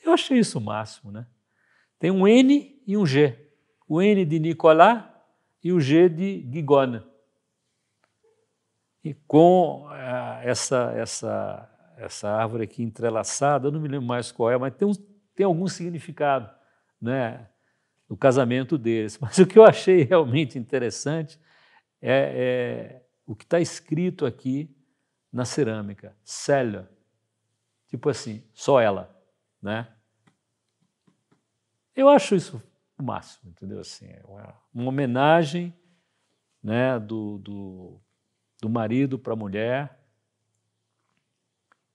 Eu achei isso o máximo, né? Tem um N e um G. O N de Nicolas e o G de Gigone. E com eh, essa, essa, essa árvore aqui entrelaçada, eu não me lembro mais qual é, mas tem, um, tem algum significado né, no casamento deles. (laughs) Mas o que eu achei realmente interessante é, é o que está escrito aqui na cerâmica, Célia. Tipo assim, só ela, né? Eu acho isso o máximo, entendeu? Assim, é uma, homenagem né, do, do do marido para a mulher,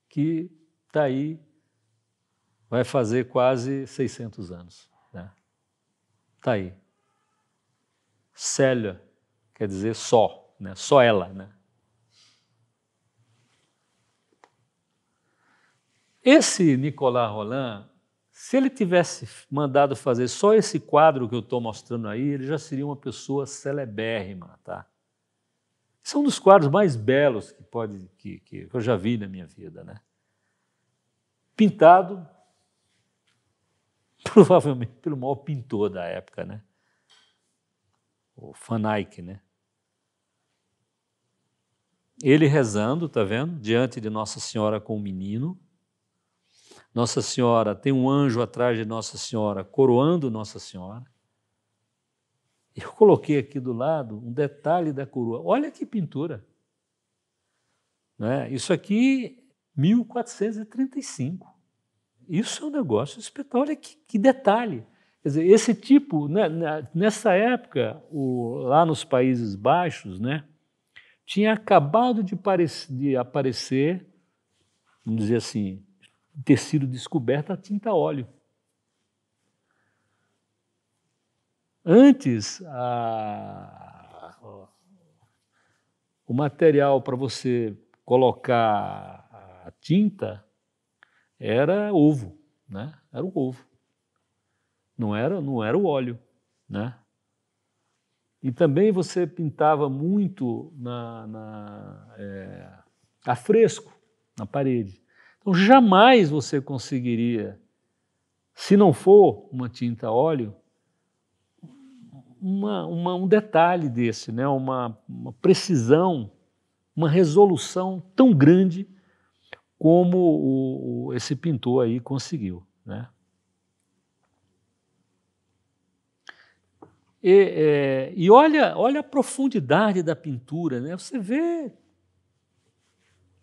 que está aí, vai fazer quase 600 anos. Né? Está aí. Célia quer dizer só, né? só ela. Né? Esse Nicolas Roland, se ele tivesse mandado fazer só esse quadro que eu estou mostrando aí, ele já seria uma pessoa celebérrima, tá? São um dos quadros mais belos que, pode, que, que eu já vi na minha vida. Né? Pintado, (laughs) provavelmente pelo maior pintor da época, né? o Van Eyck. Né? Ele rezando, tá vendo? Diante de Nossa Senhora com o menino. Nossa Senhora tem um anjo atrás de Nossa Senhora, coroando Nossa Senhora. Eu coloquei aqui do lado um detalhe da coroa. Olha que pintura. Né? Isso aqui, 1435. Isso é um negócio espetacular. Olha que, que detalhe. Quer dizer, esse tipo, né, né nessa época, o, lá nos Países Baixos, né, tinha acabado de, de, aparecer, vamos dizer assim, ter sido descoberta a tinta óleo. Antes, a, o material para você colocar a tinta era ovo, né? Era o ovo. Não era, não era o óleo, né? E também você pintava muito na, na é, a fresco na parede. Então jamais você conseguiria, se não for uma tinta óleo, uma, uma, um detalhe desse, né? uma, uma precisão, uma resolução tão grande como o, o, esse pintor aí conseguiu. Né? E, é, e, olha, olha a profundidade da pintura, né? você vê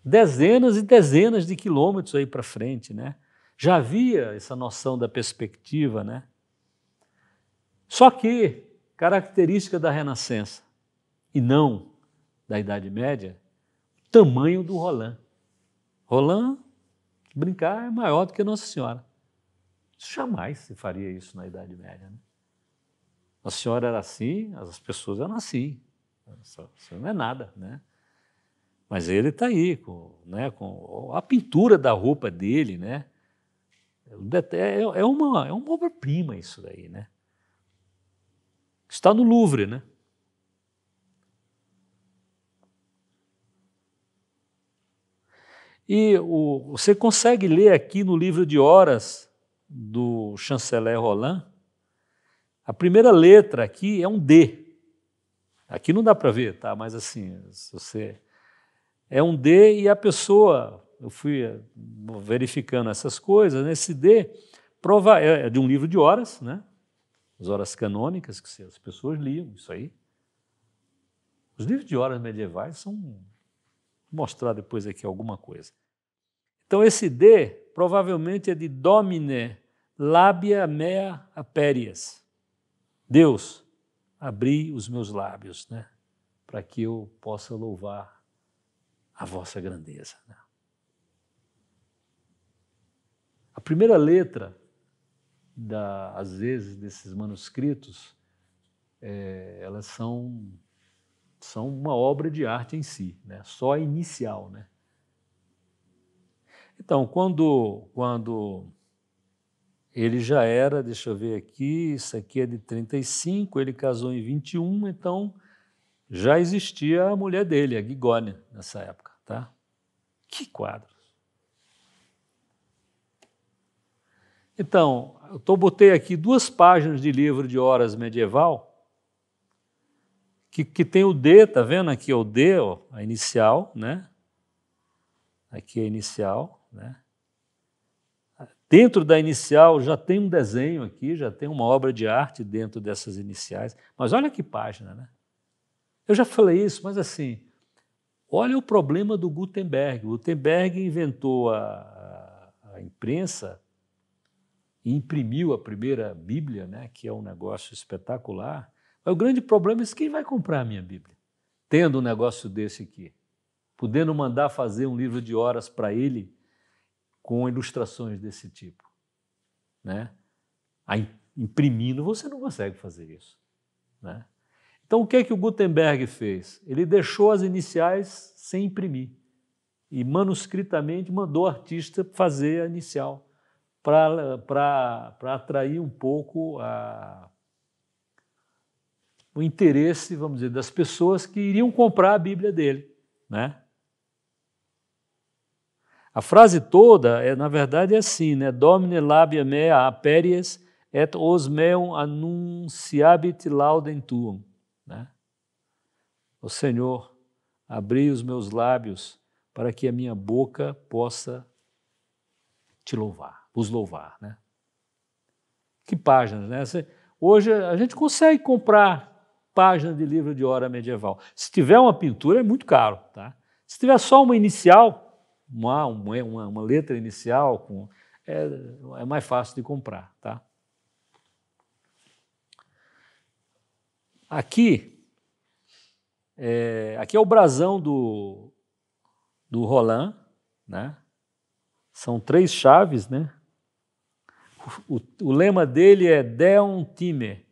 dezenas e dezenas de quilômetros aí para frente. Né? Já havia essa noção da perspectiva. Né? Só que característica da Renascença e não da Idade Média, o tamanho do Roland. Roland, brincar, é maior do que Nossa Senhora. Jamais se faria isso na Idade Média. Né? A senhora era assim, as pessoas eram assim. Isso não é nada, né? Mas ele está aí, com, né, com a pintura da roupa dele, né? É, é, uma, é uma obra-prima isso daí, né? está no Louvre, né? E o, você consegue ler aqui no livro de horas do chanceler Roland, a primeira letra aqui é um D. Aqui não dá para ver, tá? Mas assim, você é um D e a pessoa, eu fui eh, verificando essas coisas, nesse D prova é, é de um livro de horas, né? as horas canônicas que as pessoas liam, isso aí. Os livros de horas medievais são. Vou mostrar depois aqui alguma coisa. Então, esse D provavelmente é de Domine labia mea aperias. Deus, abri os meus lábios, né? Para que eu possa louvar a vossa grandeza. Né. A primeira letra da, às vezes, desses manuscritos, é, elas são, são uma obra de arte em si, né? só inicial. Né? Então, quando, quando ele já era, deixa eu ver aqui, isso aqui é de 35, ele casou em 21, então já existia a mulher dele, a Gigone, nessa época. Tá? Que quadro! Então, eu botei aqui duas páginas de livro de horas medieval, que, que tem o D, tá vendo? Aqui é o D, ó, a inicial, né? Aqui é a inicial, né? Dentro da inicial já tem um desenho aqui, já tem uma obra de arte dentro dessas iniciais. Mas olha que página, né? Eu já falei isso, mas assim, olha o problema do Gutenberg. O Gutenberg inventou a, a imprensa e imprimiu a primeira Bíblia, né, que é um negócio espetacular. Mas o grande problema é quem vai comprar a minha Bíblia, tendo um negócio desse aqui, podendo mandar fazer um livro de horas para ele com ilustrações desse tipo, né? Aí, imprimindo você não consegue fazer isso, né? Então, o que é que o Gutenberg fez? Ele deixou as iniciais sem imprimir e manuscritamente mandou o artista fazer a inicial para atrair um pouco a, o interesse, vamos dizer, das pessoas que iriam comprar a Bíblia dele. Né? A frase toda, é, na verdade, é assim, né? Domine labia mea aperies et os meum annunciabit laudem tuum. Né? O Senhor, abri os meus lábios para que a minha boca possa te louvar vos louvar. Né? Que páginas, né? Hoje a gente consegue comprar página de livro de hora medieval. Se tiver uma pintura, é muito caro. Tá? Se tiver só uma inicial, uma, uma, uma letra inicial, com, é, é mais fácil de comprar. Tá? Aqui é, aqui é o brasão do, do Roland, né? São três chaves, né? o, o lema dele é Deum time,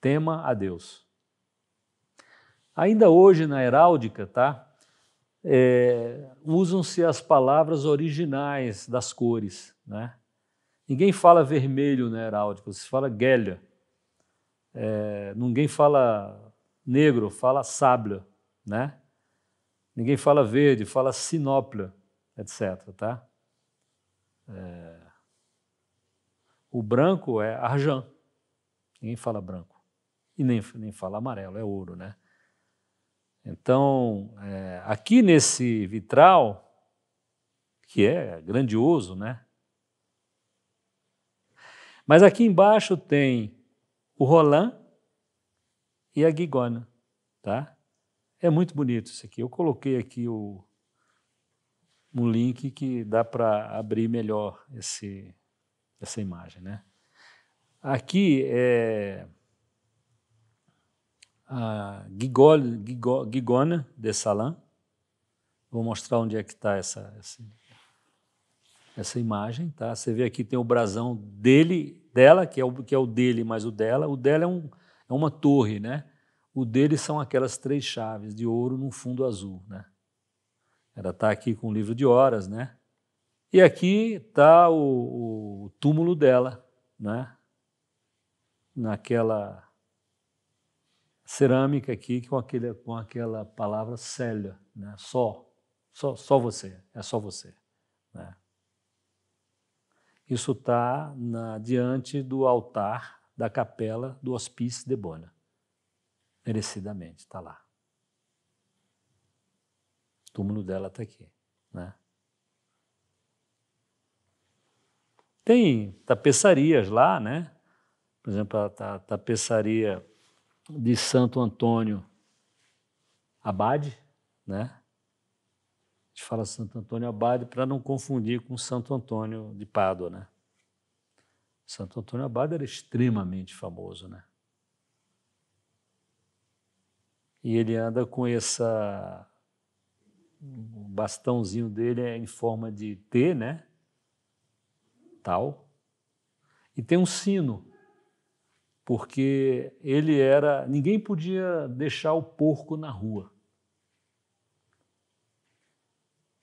tema a Deus. Ainda hoje na heráldica, tá? É, usam-se as palavras originais das cores, né? Ninguém fala vermelho na heráldica, se fala guelha. É, ninguém fala negro, fala sábio, né? Ninguém fala verde, fala sinopla, etc. Tá? É, o branco é arjan. Ninguém fala branco. E nem, nem fala amarelo, é ouro, né? Então, é, aqui nesse vitral, que é grandioso, né? Mas aqui embaixo tem o Roland e a Gigona, tá? É muito bonito isso aqui. Eu coloquei aqui o, um link que dá para abrir melhor esse, essa imagem, né? Aqui é a Gigol, Gigona de Salan. Vou mostrar onde é que está essa, essa, essa imagem, tá? Você vê aqui tem o brasão dele, dela, que é o, que é o dele mais o dela. O dela é, um, é uma torre, né? O dele são aquelas três chaves de ouro num fundo azul, né? Ela está aqui com o livro de horas, né? E aqui está o, o, túmulo dela, né? naquela cerâmica aqui com, aquele, com aquela palavra Célia, né? só, só, só você, é só você. Né? Isso está diante do altar da capela do Hospice de Bona. Merecidamente, está lá. O túmulo dela está aqui. Né? Tem tapeçarias lá, né? Por exemplo, a tapeçaria de Santo Antônio Abade, né? A gente fala Santo Antônio Abade para não confundir com Santo Antônio de Pádua, né? Santo Antônio Abade era extremamente famoso, né? E ele anda com essa o bastãozinho dele é em forma de T, né? tal, e tem um sino, porque ele era. ninguém podia deixar o porco na rua.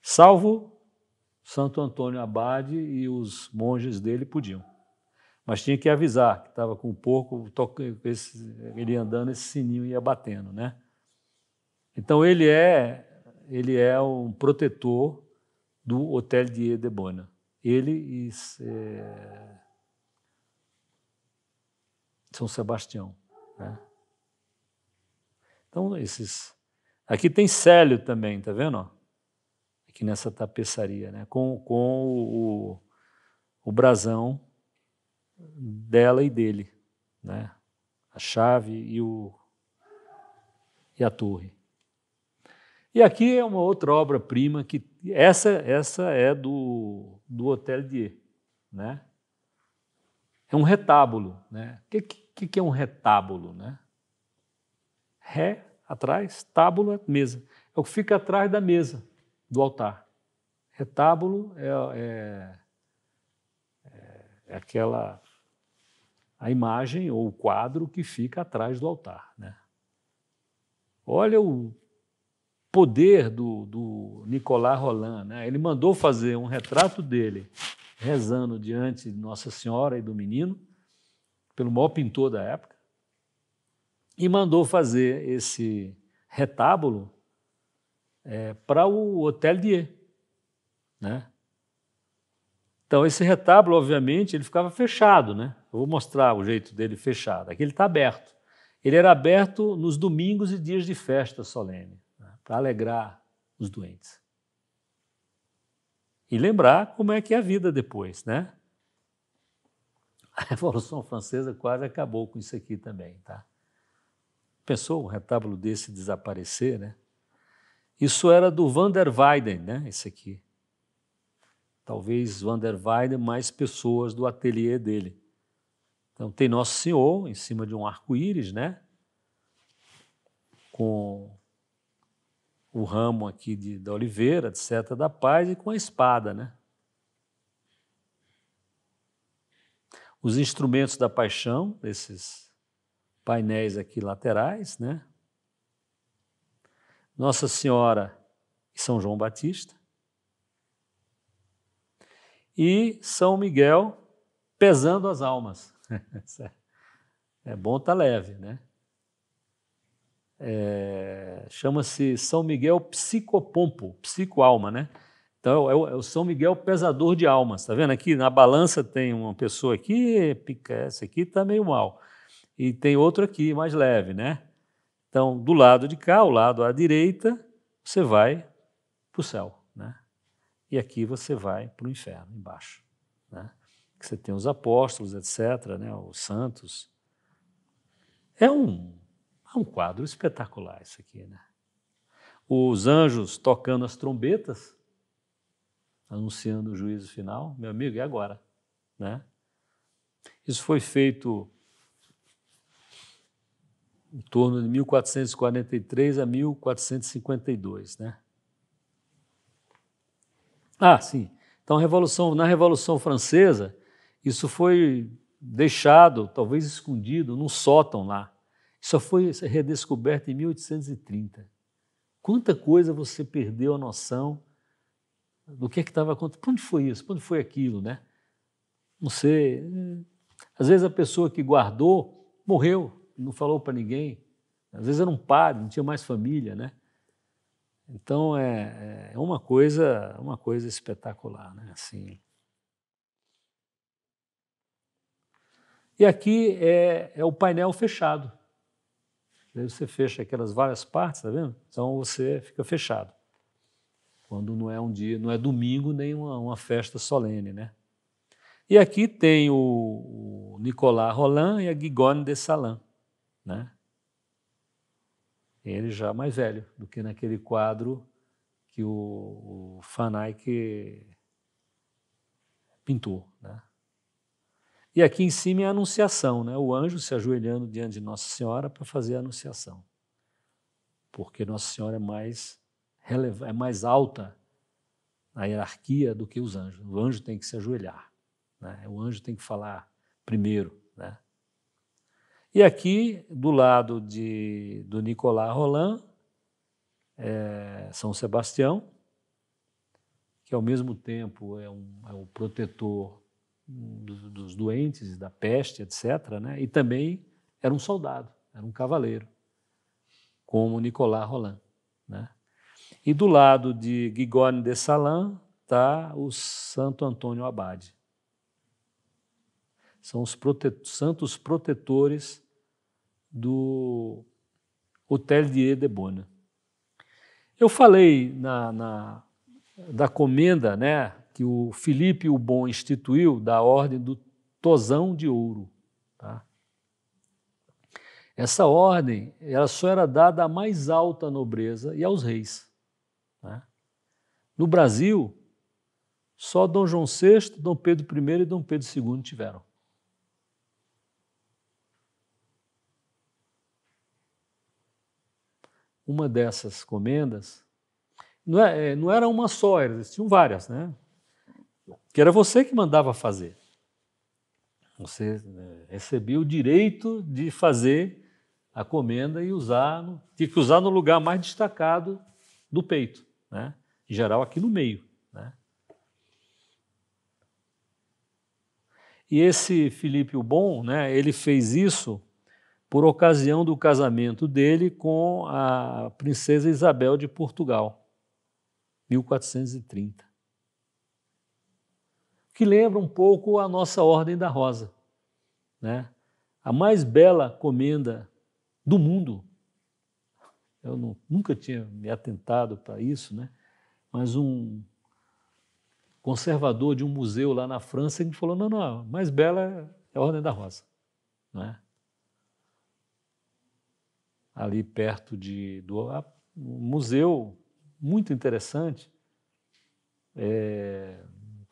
Salvo Santo Antônio Abade e os monges dele podiam. Mas tinha que avisar que estava com o porco, ele andando, esse sininho ia batendo, né? Então ele é ele é um protetor do Hotel de Edebona ele e é, São Sebastião. Né? Então, esses. Aqui tem Célio também, tá vendo? Aqui nessa tapeçaria, né? com, com o, o brasão dela e dele, né? a chave e, o, e a torre. E aqui é uma outra obra-prima que essa, essa é do, do Hotel Dieu, né? É um retábulo, né? O que, que, que é um retábulo, né? Ré atrás, tábula, mesa. É o que fica atrás da mesa do altar. Retábulo é, é, é, é aquela a imagem ou o quadro que fica atrás do altar, né? Olha o poder do, do Nicolas Roland. Né? Ele mandou fazer um retrato dele rezando diante de Nossa Senhora e do menino, pelo maior pintor da época, e mandou fazer esse retábulo é, para o Hotel Dieu. Né? Então, esse retábulo, obviamente, ele ficava fechado. Né? Eu vou mostrar o jeito dele fechado. Aqui ele está aberto. Ele era aberto nos domingos e dias de festa solene para alegrar os doentes. E lembrar como é que é a vida depois, né? A Revolução Francesa quase acabou com isso aqui também, tá? Pensou um retábulo desse desaparecer, né? Isso era do Van der Weyden, né? Esse aqui. Talvez Van der Weyden mais pessoas do ateliê dele. Então tem Nosso Senhor em cima de um arco-íris, né? Com o ramo aqui de, da oliveira, etc., da paz, e com a espada, né? Os instrumentos da paixão, esses painéis aqui laterais, né? Nossa Senhora e São João Batista. E São Miguel pesando as almas. (laughs) É, é bom estar tá leve, né? É, Chama-se São Miguel Psicopompo, psicoalma, né? Então é o, é o, é São Miguel pesador de almas. Está vendo aqui? Na balança tem uma pessoa aqui, pica, essa aqui está meio mal. E tem outro aqui, mais leve, né? Então, do lado de cá, o lado à direita, você vai para o céu, né? E aqui você vai para o inferno, embaixo, né? Que você tem os apóstolos, etc., né? Os santos. É um é um quadro espetacular isso aqui, né? Os anjos tocando as trombetas, anunciando o juízo final. Meu amigo, e agora? Né? Isso foi feito em torno de 1443 a 1452, né? Ah, sim. Então, na Revolução Francesa, isso foi deixado, talvez escondido, num sótão lá só foi redescoberta em 1830. Quanta coisa você perdeu a noção do que é que estava acontecendo. onde foi isso? onde foi aquilo, né? Não sei. Às vezes a pessoa que guardou morreu, não falou para ninguém. Às vezes era um padre, não tinha mais família, né? Então é, é uma coisa, uma coisa espetacular, né? Assim. E aqui é, é o painel fechado. Aí você fecha aquelas várias partes, tá vendo? Então você fica fechado. Quando não é um dia, não é domingo nem uma, uma festa solene, né? E aqui tem o, Nicolas Roland e a Guigone de Salin, né? Ele já mais velho do que naquele quadro que o, o Van Eyck pintou, né? E aqui em cima é a anunciação, né? o anjo se ajoelhando diante de Nossa Senhora para fazer a anunciação. Porque Nossa Senhora é mais, releva é mais alta na hierarquia do que os anjos. O anjo tem que se ajoelhar, né? o anjo tem que falar primeiro. Né? E aqui, do lado de, do Nicolas Roland, é São Sebastião, que ao mesmo tempo é, um, é o protetor dos, dos doentes, da peste, etc. Né? E também era um soldado, era um cavaleiro, como Nicolas Roland. Né? E do lado de Gigone de Salan está o Santo Antônio Abade. São os santos protetores do Hotel de Edebona. Eu falei na, na da comenda, né, que o Filipe o Bom instituiu da ordem do Tosão de Ouro. Tá? Essa ordem ela só era dada à mais alta nobreza e aos reis. Né? No Brasil, só Dom João VI, Dom Pedro I e Dom Pedro II tiveram. Uma dessas comendas não, é, é não era uma só, existiam várias, né? que era você que mandava fazer. Você né, recebia o direito de fazer a comenda e usar, tinha que usar no lugar mais destacado do peito, né? em geral aqui no meio. Né? E esse Filipe o Bom, né, ele fez isso por ocasião do casamento dele com a princesa Isabel de Portugal, 1430 que lembra um pouco a nossa Ordem da Rosa, né? a mais bela comenda do mundo. Eu não, nunca tinha me atentado para isso, né? mas um conservador de um museu lá na França me falou: não, não, a mais bela é a Ordem da Rosa. Né? Ali perto de, do um museu muito interessante. É,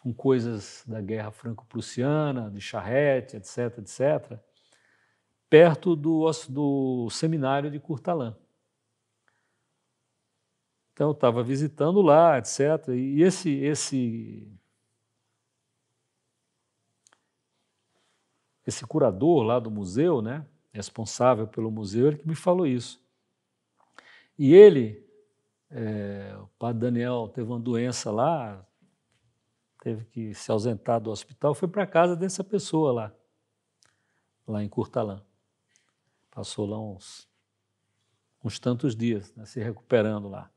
com coisas da guerra franco-prussiana, de charrete, etc., etc., perto do, do seminário de Curtalã. Então, eu estava visitando lá, etc. E esse, esse, esse curador lá do museu, né, responsável pelo museu, ele que me falou isso. E ele, é, o padre Daniel, teve uma doença lá, teve que se ausentar do hospital, foi para a casa dessa pessoa lá, lá em Curtalã. Passou lá uns, uns tantos dias, né, se recuperando lá.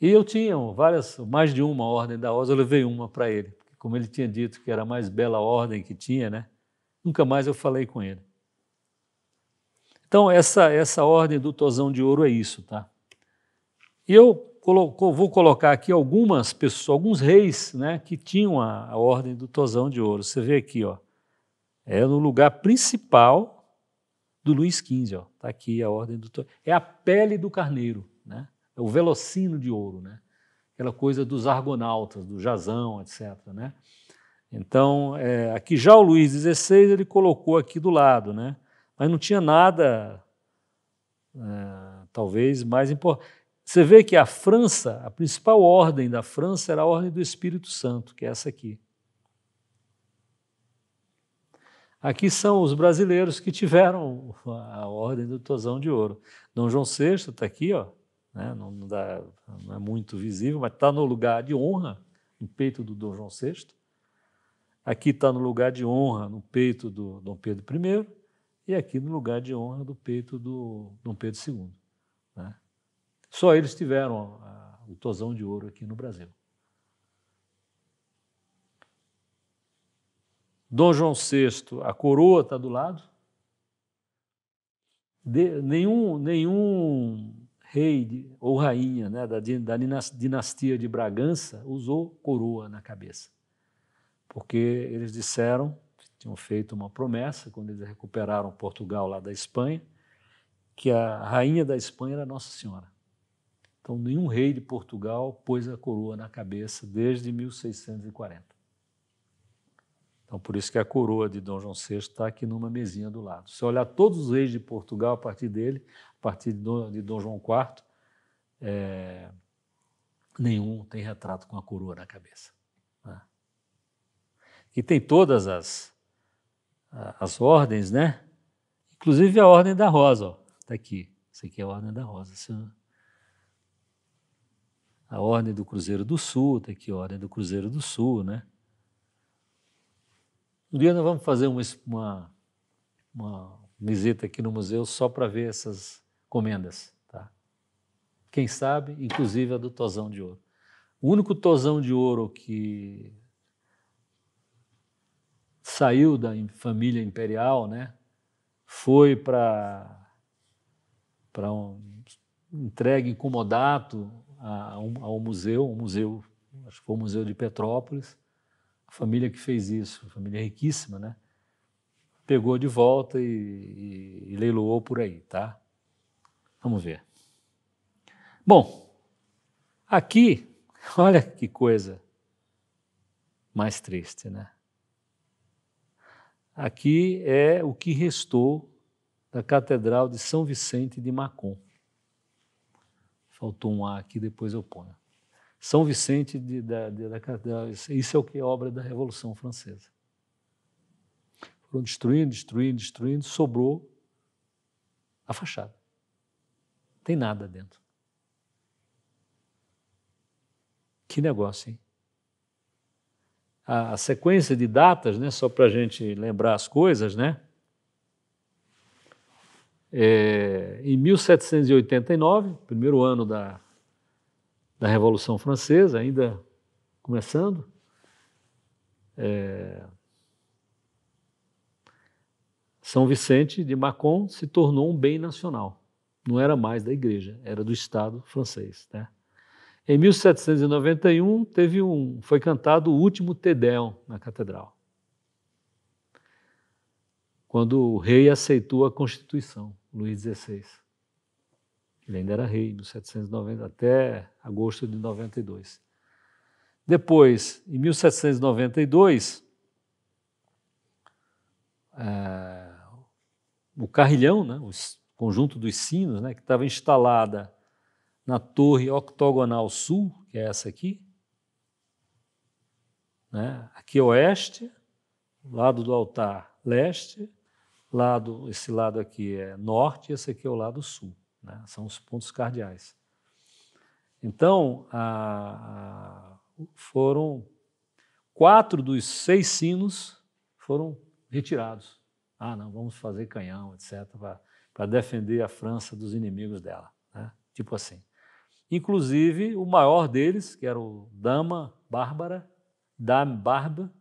E eu tinha várias, mais de uma ordem da OSA, eu levei uma para ele, porque como ele tinha dito que era a mais bela ordem que tinha, né? Nunca mais eu falei com ele. Então, essa, essa ordem do Tozão de ouro é isso, tá? E eu colocou, vou colocar aqui algumas pessoas, alguns reis né, que tinham a, a ordem do tosão de ouro. Você vê aqui, ó, é no lugar principal do Luiz XV, está aqui a ordem do tosão. É a pele do carneiro, né? é o velocino de ouro, né? aquela coisa dos argonautas, do jazão, etc. Né? Então, é, aqui já o Luiz XVI ele colocou aqui do lado, né? mas não tinha nada, é, talvez, mais importante. Você vê que a França, a principal ordem da França era a ordem do Espírito Santo, que é essa aqui. Aqui são os brasileiros que tiveram a ordem do Tosão de Ouro. Dom João VI está aqui, ó, né? não, não, dá, não é muito visível, mas está no lugar de honra, no peito do Dom João VI. Aqui está no lugar de honra, no peito do Dom Pedro I. E aqui no lugar de honra, do peito do Dom Pedro II. Né? Só eles tiveram a, ah, o tosão de ouro aqui no Brasil. Dom João VI, a coroa está do lado. De, nenhum, nenhum rei de, ou rainha né, da, da dinastia de Bragança usou coroa na cabeça, porque eles disseram, tinham feito uma promessa quando eles recuperaram Portugal lá da Espanha, que a rainha da Espanha era Nossa Senhora. Então, nenhum rei de Portugal pôs a coroa na cabeça desde 1640. Então, por isso que a coroa de Dom João VI está aqui numa mesinha do lado. Se olhar todos os reis de Portugal a partir dele, a partir de Dom, de Dom João IV, é, nenhum tem retrato com a coroa na cabeça. Né? E tem todas as, as ordens, né? Inclusive a ordem da rosa, está aqui. Isso aqui é a ordem da rosa. Senhor a Ordem do Cruzeiro do Sul, tem tá aqui a Ordem do Cruzeiro do Sul, né? Um dia nós vamos fazer uma, uma, uma visita aqui no museu só para ver essas comendas, tá? Quem sabe, inclusive a do Tozão de Ouro. O único Tozão de Ouro que saiu da família imperial, né? Foi para para um entregue incomodato a, um, museu, um museu, acho que foi o Museu de Petrópolis. A família que fez isso, família riquíssima, né? Pegou de volta e, e, e leiloou por aí, tá? Vamos ver. Bom, aqui, (laughs) olha que coisa mais triste, né? Aqui é o que restou da Catedral de São Vicente de Macon. Faltou um A aqui, depois eu ponho. São Vicente de, da, de, da, da, isso é o que é obra da Revolução Francesa. Foram destruindo, destruindo, destruindo, sobrou a fachada. Não tem nada dentro. Que negócio, hein? A, a sequência de datas, né, só para a gente lembrar as coisas, né? É, em 1789, primeiro ano da, da Revolução Francesa, ainda começando, é, São Vicente de Macon se tornou um bem nacional. Não era mais da igreja, era do Estado francês. Né? Em 1791 teve um, foi cantado o último Te Deum na catedral quando o rei aceitou a Constituição, Luís XVI. Ele ainda era rei, 1790 até agosto de 92. Depois, em 1792, é, eh, o carrilhão, né, o conjunto dos sinos, né, que estava instalada na torre octogonal sul, que é essa aqui, né, aqui é oeste, lado do altar leste, lado, esse lado aqui é norte e esse aqui é o lado sul. Né? São os pontos cardeais. Então, a, a, foram quatro dos seis sinos foram retirados. Ah, não, vamos fazer canhão, etc., para defender a França dos inimigos dela. Né? Tipo assim. Inclusive, o maior deles, que era o Dama Bárbara, Dame Barba,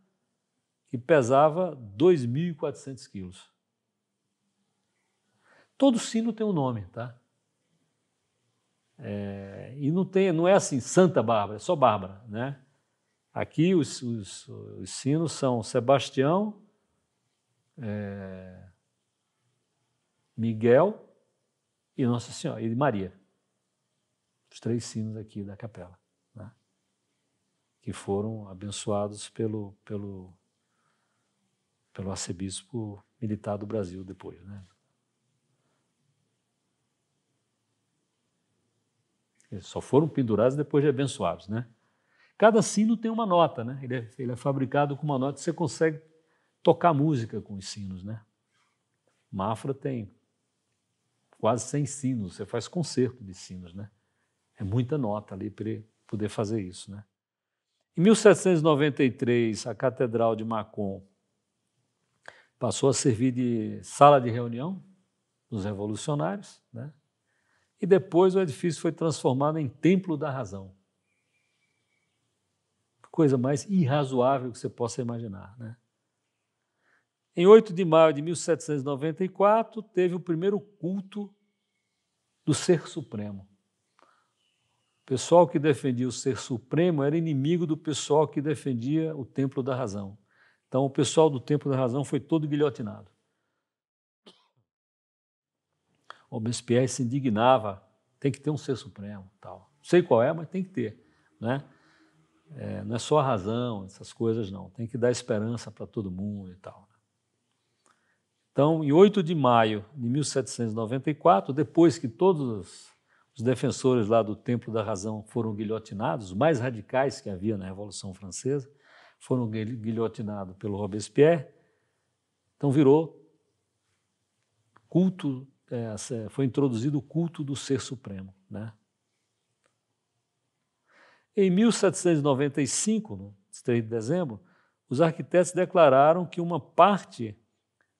que pesava 2.400 quilos. Todo sino tem um nome, tá? É, e não, tem, não é assim, Santa Bárbara, é só Bárbara, né? Aqui os, os, os sinos são Sebastião, é, Miguel e Nossa Senhora, e Maria. Os três sinos aqui da capela, né? que foram abençoados pelo, pelo, pelo arcebispo militar do Brasil depois, né? Eles só foram pendurados depois de abençoados, né? Cada sino tem uma nota, né? Ele é, ele é fabricado com uma nota, você consegue tocar música com os sinos, né? Mafra tem quase 100 sinos, você faz concerto de sinos, né? É muita nota ali para poder fazer isso, né? Em 1793, a Catedral de Macon passou a servir de sala de reunião dos revolucionários, né? e depois o edifício foi transformado em Templo da Razão. Coisa mais irrazoável que você possa imaginar. Né? Em 8 de maio de 1794, teve o primeiro culto do Ser Supremo. O pessoal que defendia o Ser Supremo era inimigo do pessoal que defendia o Templo da Razão. Então, o pessoal do Templo da Razão foi todo guilhotinado. Robespierre se indignava, tem que ter um ser supremo, tal. Sei qual é, mas tem que ter, né? É, não é só a razão, essas coisas não, tem que dar esperança para todo mundo e tal. Né? Então, em 8 de maio de 1794, depois que todos os defensores lá do Templo da Razão foram guilhotinados, os mais radicais que havia na Revolução Francesa, foram guilhotinados pelo Robespierre, então virou culto é, foi introduzido o culto do Ser Supremo. Né? Em 1795, no 3 de dezembro, os arquitetos declararam que uma parte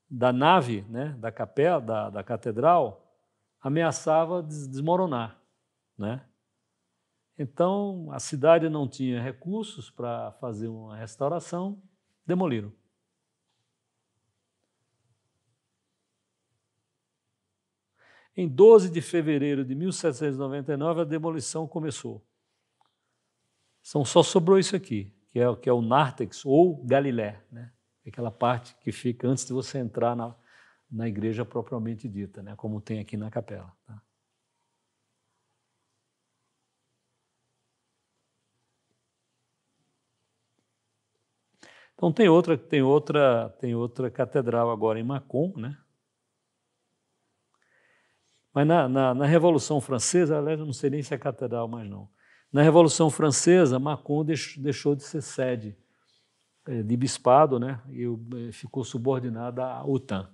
da nave, né, da capela, da, da catedral, ameaçava desmoronar. Né? Então, a cidade não tinha recursos para fazer uma restauração, demoliram. Em 12 de fevereiro de 1799, a demolição começou. São só sobrou isso aqui, que é, que é o Nártex ou Galilé, né? É aquela parte que fica antes de você entrar na, na igreja propriamente dita, né? como tem aqui na capela. Tá? Então tem outra, tem outra, tem outra catedral agora em Macon, né? Mas na, na, na, Revolução Francesa, aliás, eu não sei nem se é catedral mais não. Na Revolução Francesa, Macon deixou, deixou de ser sede eh, de bispado, né? E eh, ficou subordinada à OTAN.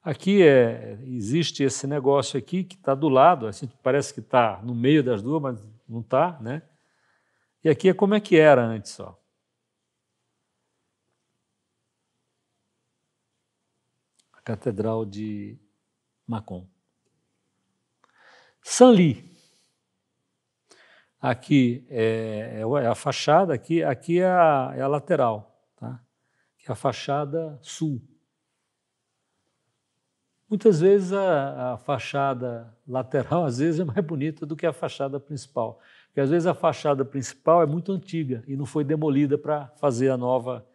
Aqui é, existe esse negócio aqui que está do lado, assim, parece que está no meio das duas, mas não está, né? E aqui é como é que era antes, ó. A Catedral de Macon. Sanli. Aqui é, é, é, a fachada, aqui, aqui é, a, é a lateral, tá? que é a fachada sul. Muitas vezes a, a, fachada lateral, (laughs) às vezes, é mais bonita do que a fachada principal. Porque às vezes a fachada principal é muito antiga e não foi demolida para fazer a nova,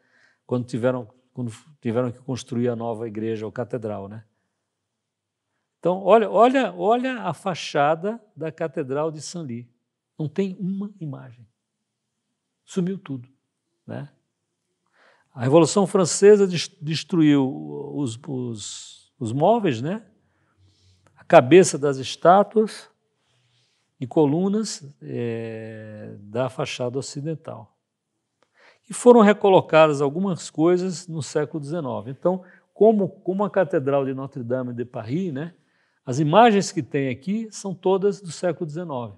quando tiveram, quando tiveram que construir a nova igreja ou catedral. Né? Então, olha, olha, olha a fachada da Catedral de saint Sanli. Não tem uma imagem. Sumiu tudo. Né? A Revolução Francesa destruiu os, os, os móveis, né? a cabeça das estátuas e colunas é, da fachada ocidental. E foram recolocadas algumas coisas no século XIX. Então, como, como a Catedral de Notre-Dame de Paris, né, as imagens que tem aqui são todas do século XIX,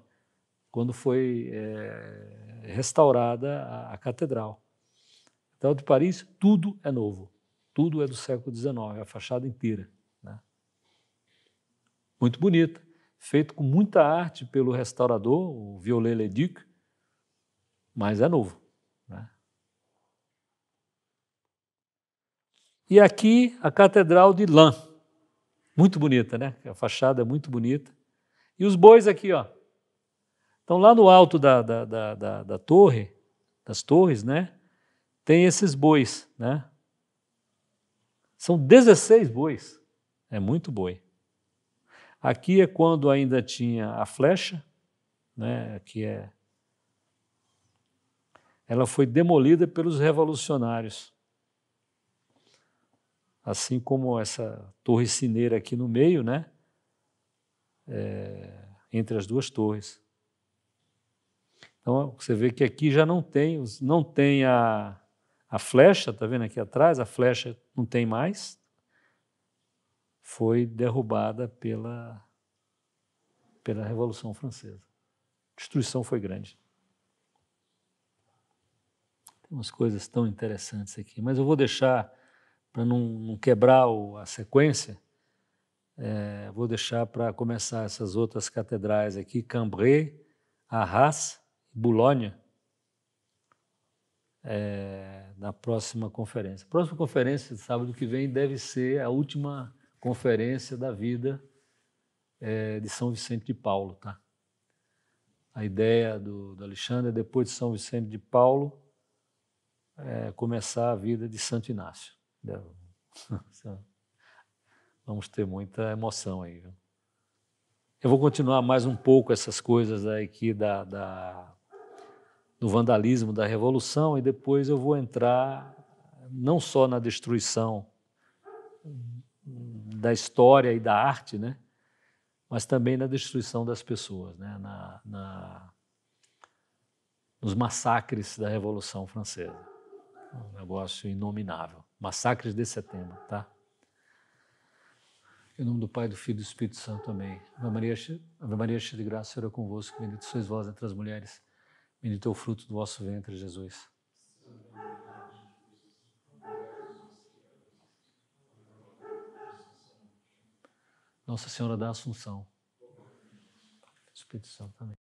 quando foi é, restaurada a, a catedral. Então, de Paris, tudo é novo. Tudo é do século XIX, a fachada inteira. Né? Muito bonita, feito com muita arte pelo restaurador, o Viollet-le-Duc, mas é novo. Né? E aqui a Catedral de Lannes. Muito bonita, né? A fachada é muito bonita. E os bois aqui, ó. Então, lá no alto da, da, da, da, da torre, das torres, né? Tem esses bois, né? São 16 bois. É muito boi. Aqui é quando ainda tinha a flecha, né? Aqui é. Ela foi demolida pelos revolucionários assim como essa torre sineira aqui no meio, né? É, entre as duas torres. Então você vê que aqui já não tem, não tem a, a flecha, tá vendo aqui atrás? A flecha não tem mais. Foi derrubada pela pela Revolução Francesa. A destruição foi grande. Tem umas coisas tão interessantes aqui, mas eu vou deixar para não, não, quebrar o, a sequência, é, vou deixar para começar essas outras catedrais aqui: Cambrai, Arras e Boulogne, é, na próxima conferência. A próxima conferência, sábado que vem, deve ser a última conferência da vida é, de São Vicente de Paulo. Tá? A ideia do, do Alexandre é, depois de São Vicente de Paulo, é, começar a vida de Santo Inácio. (laughs) Vamos ter muita emoção aí. Eu vou continuar mais um pouco essas coisas aqui da, da, do vandalismo, da revolução, e depois eu vou entrar não só na destruição da história e da arte, né? mas também na destruição das pessoas, né? na, na nos massacres da Revolução Francesa. É um negócio inominável. Massacres de Setembro, tá? Em nome do Pai, do Filho e do Espírito Santo, amém. Ave Maria, Ave Maria cheia de graça, Senhor é convosco, bendito sois vós entre as mulheres, bendito é o fruto do vosso ventre, Jesus. Nossa Senhora da Assunção. Espírito Santo também.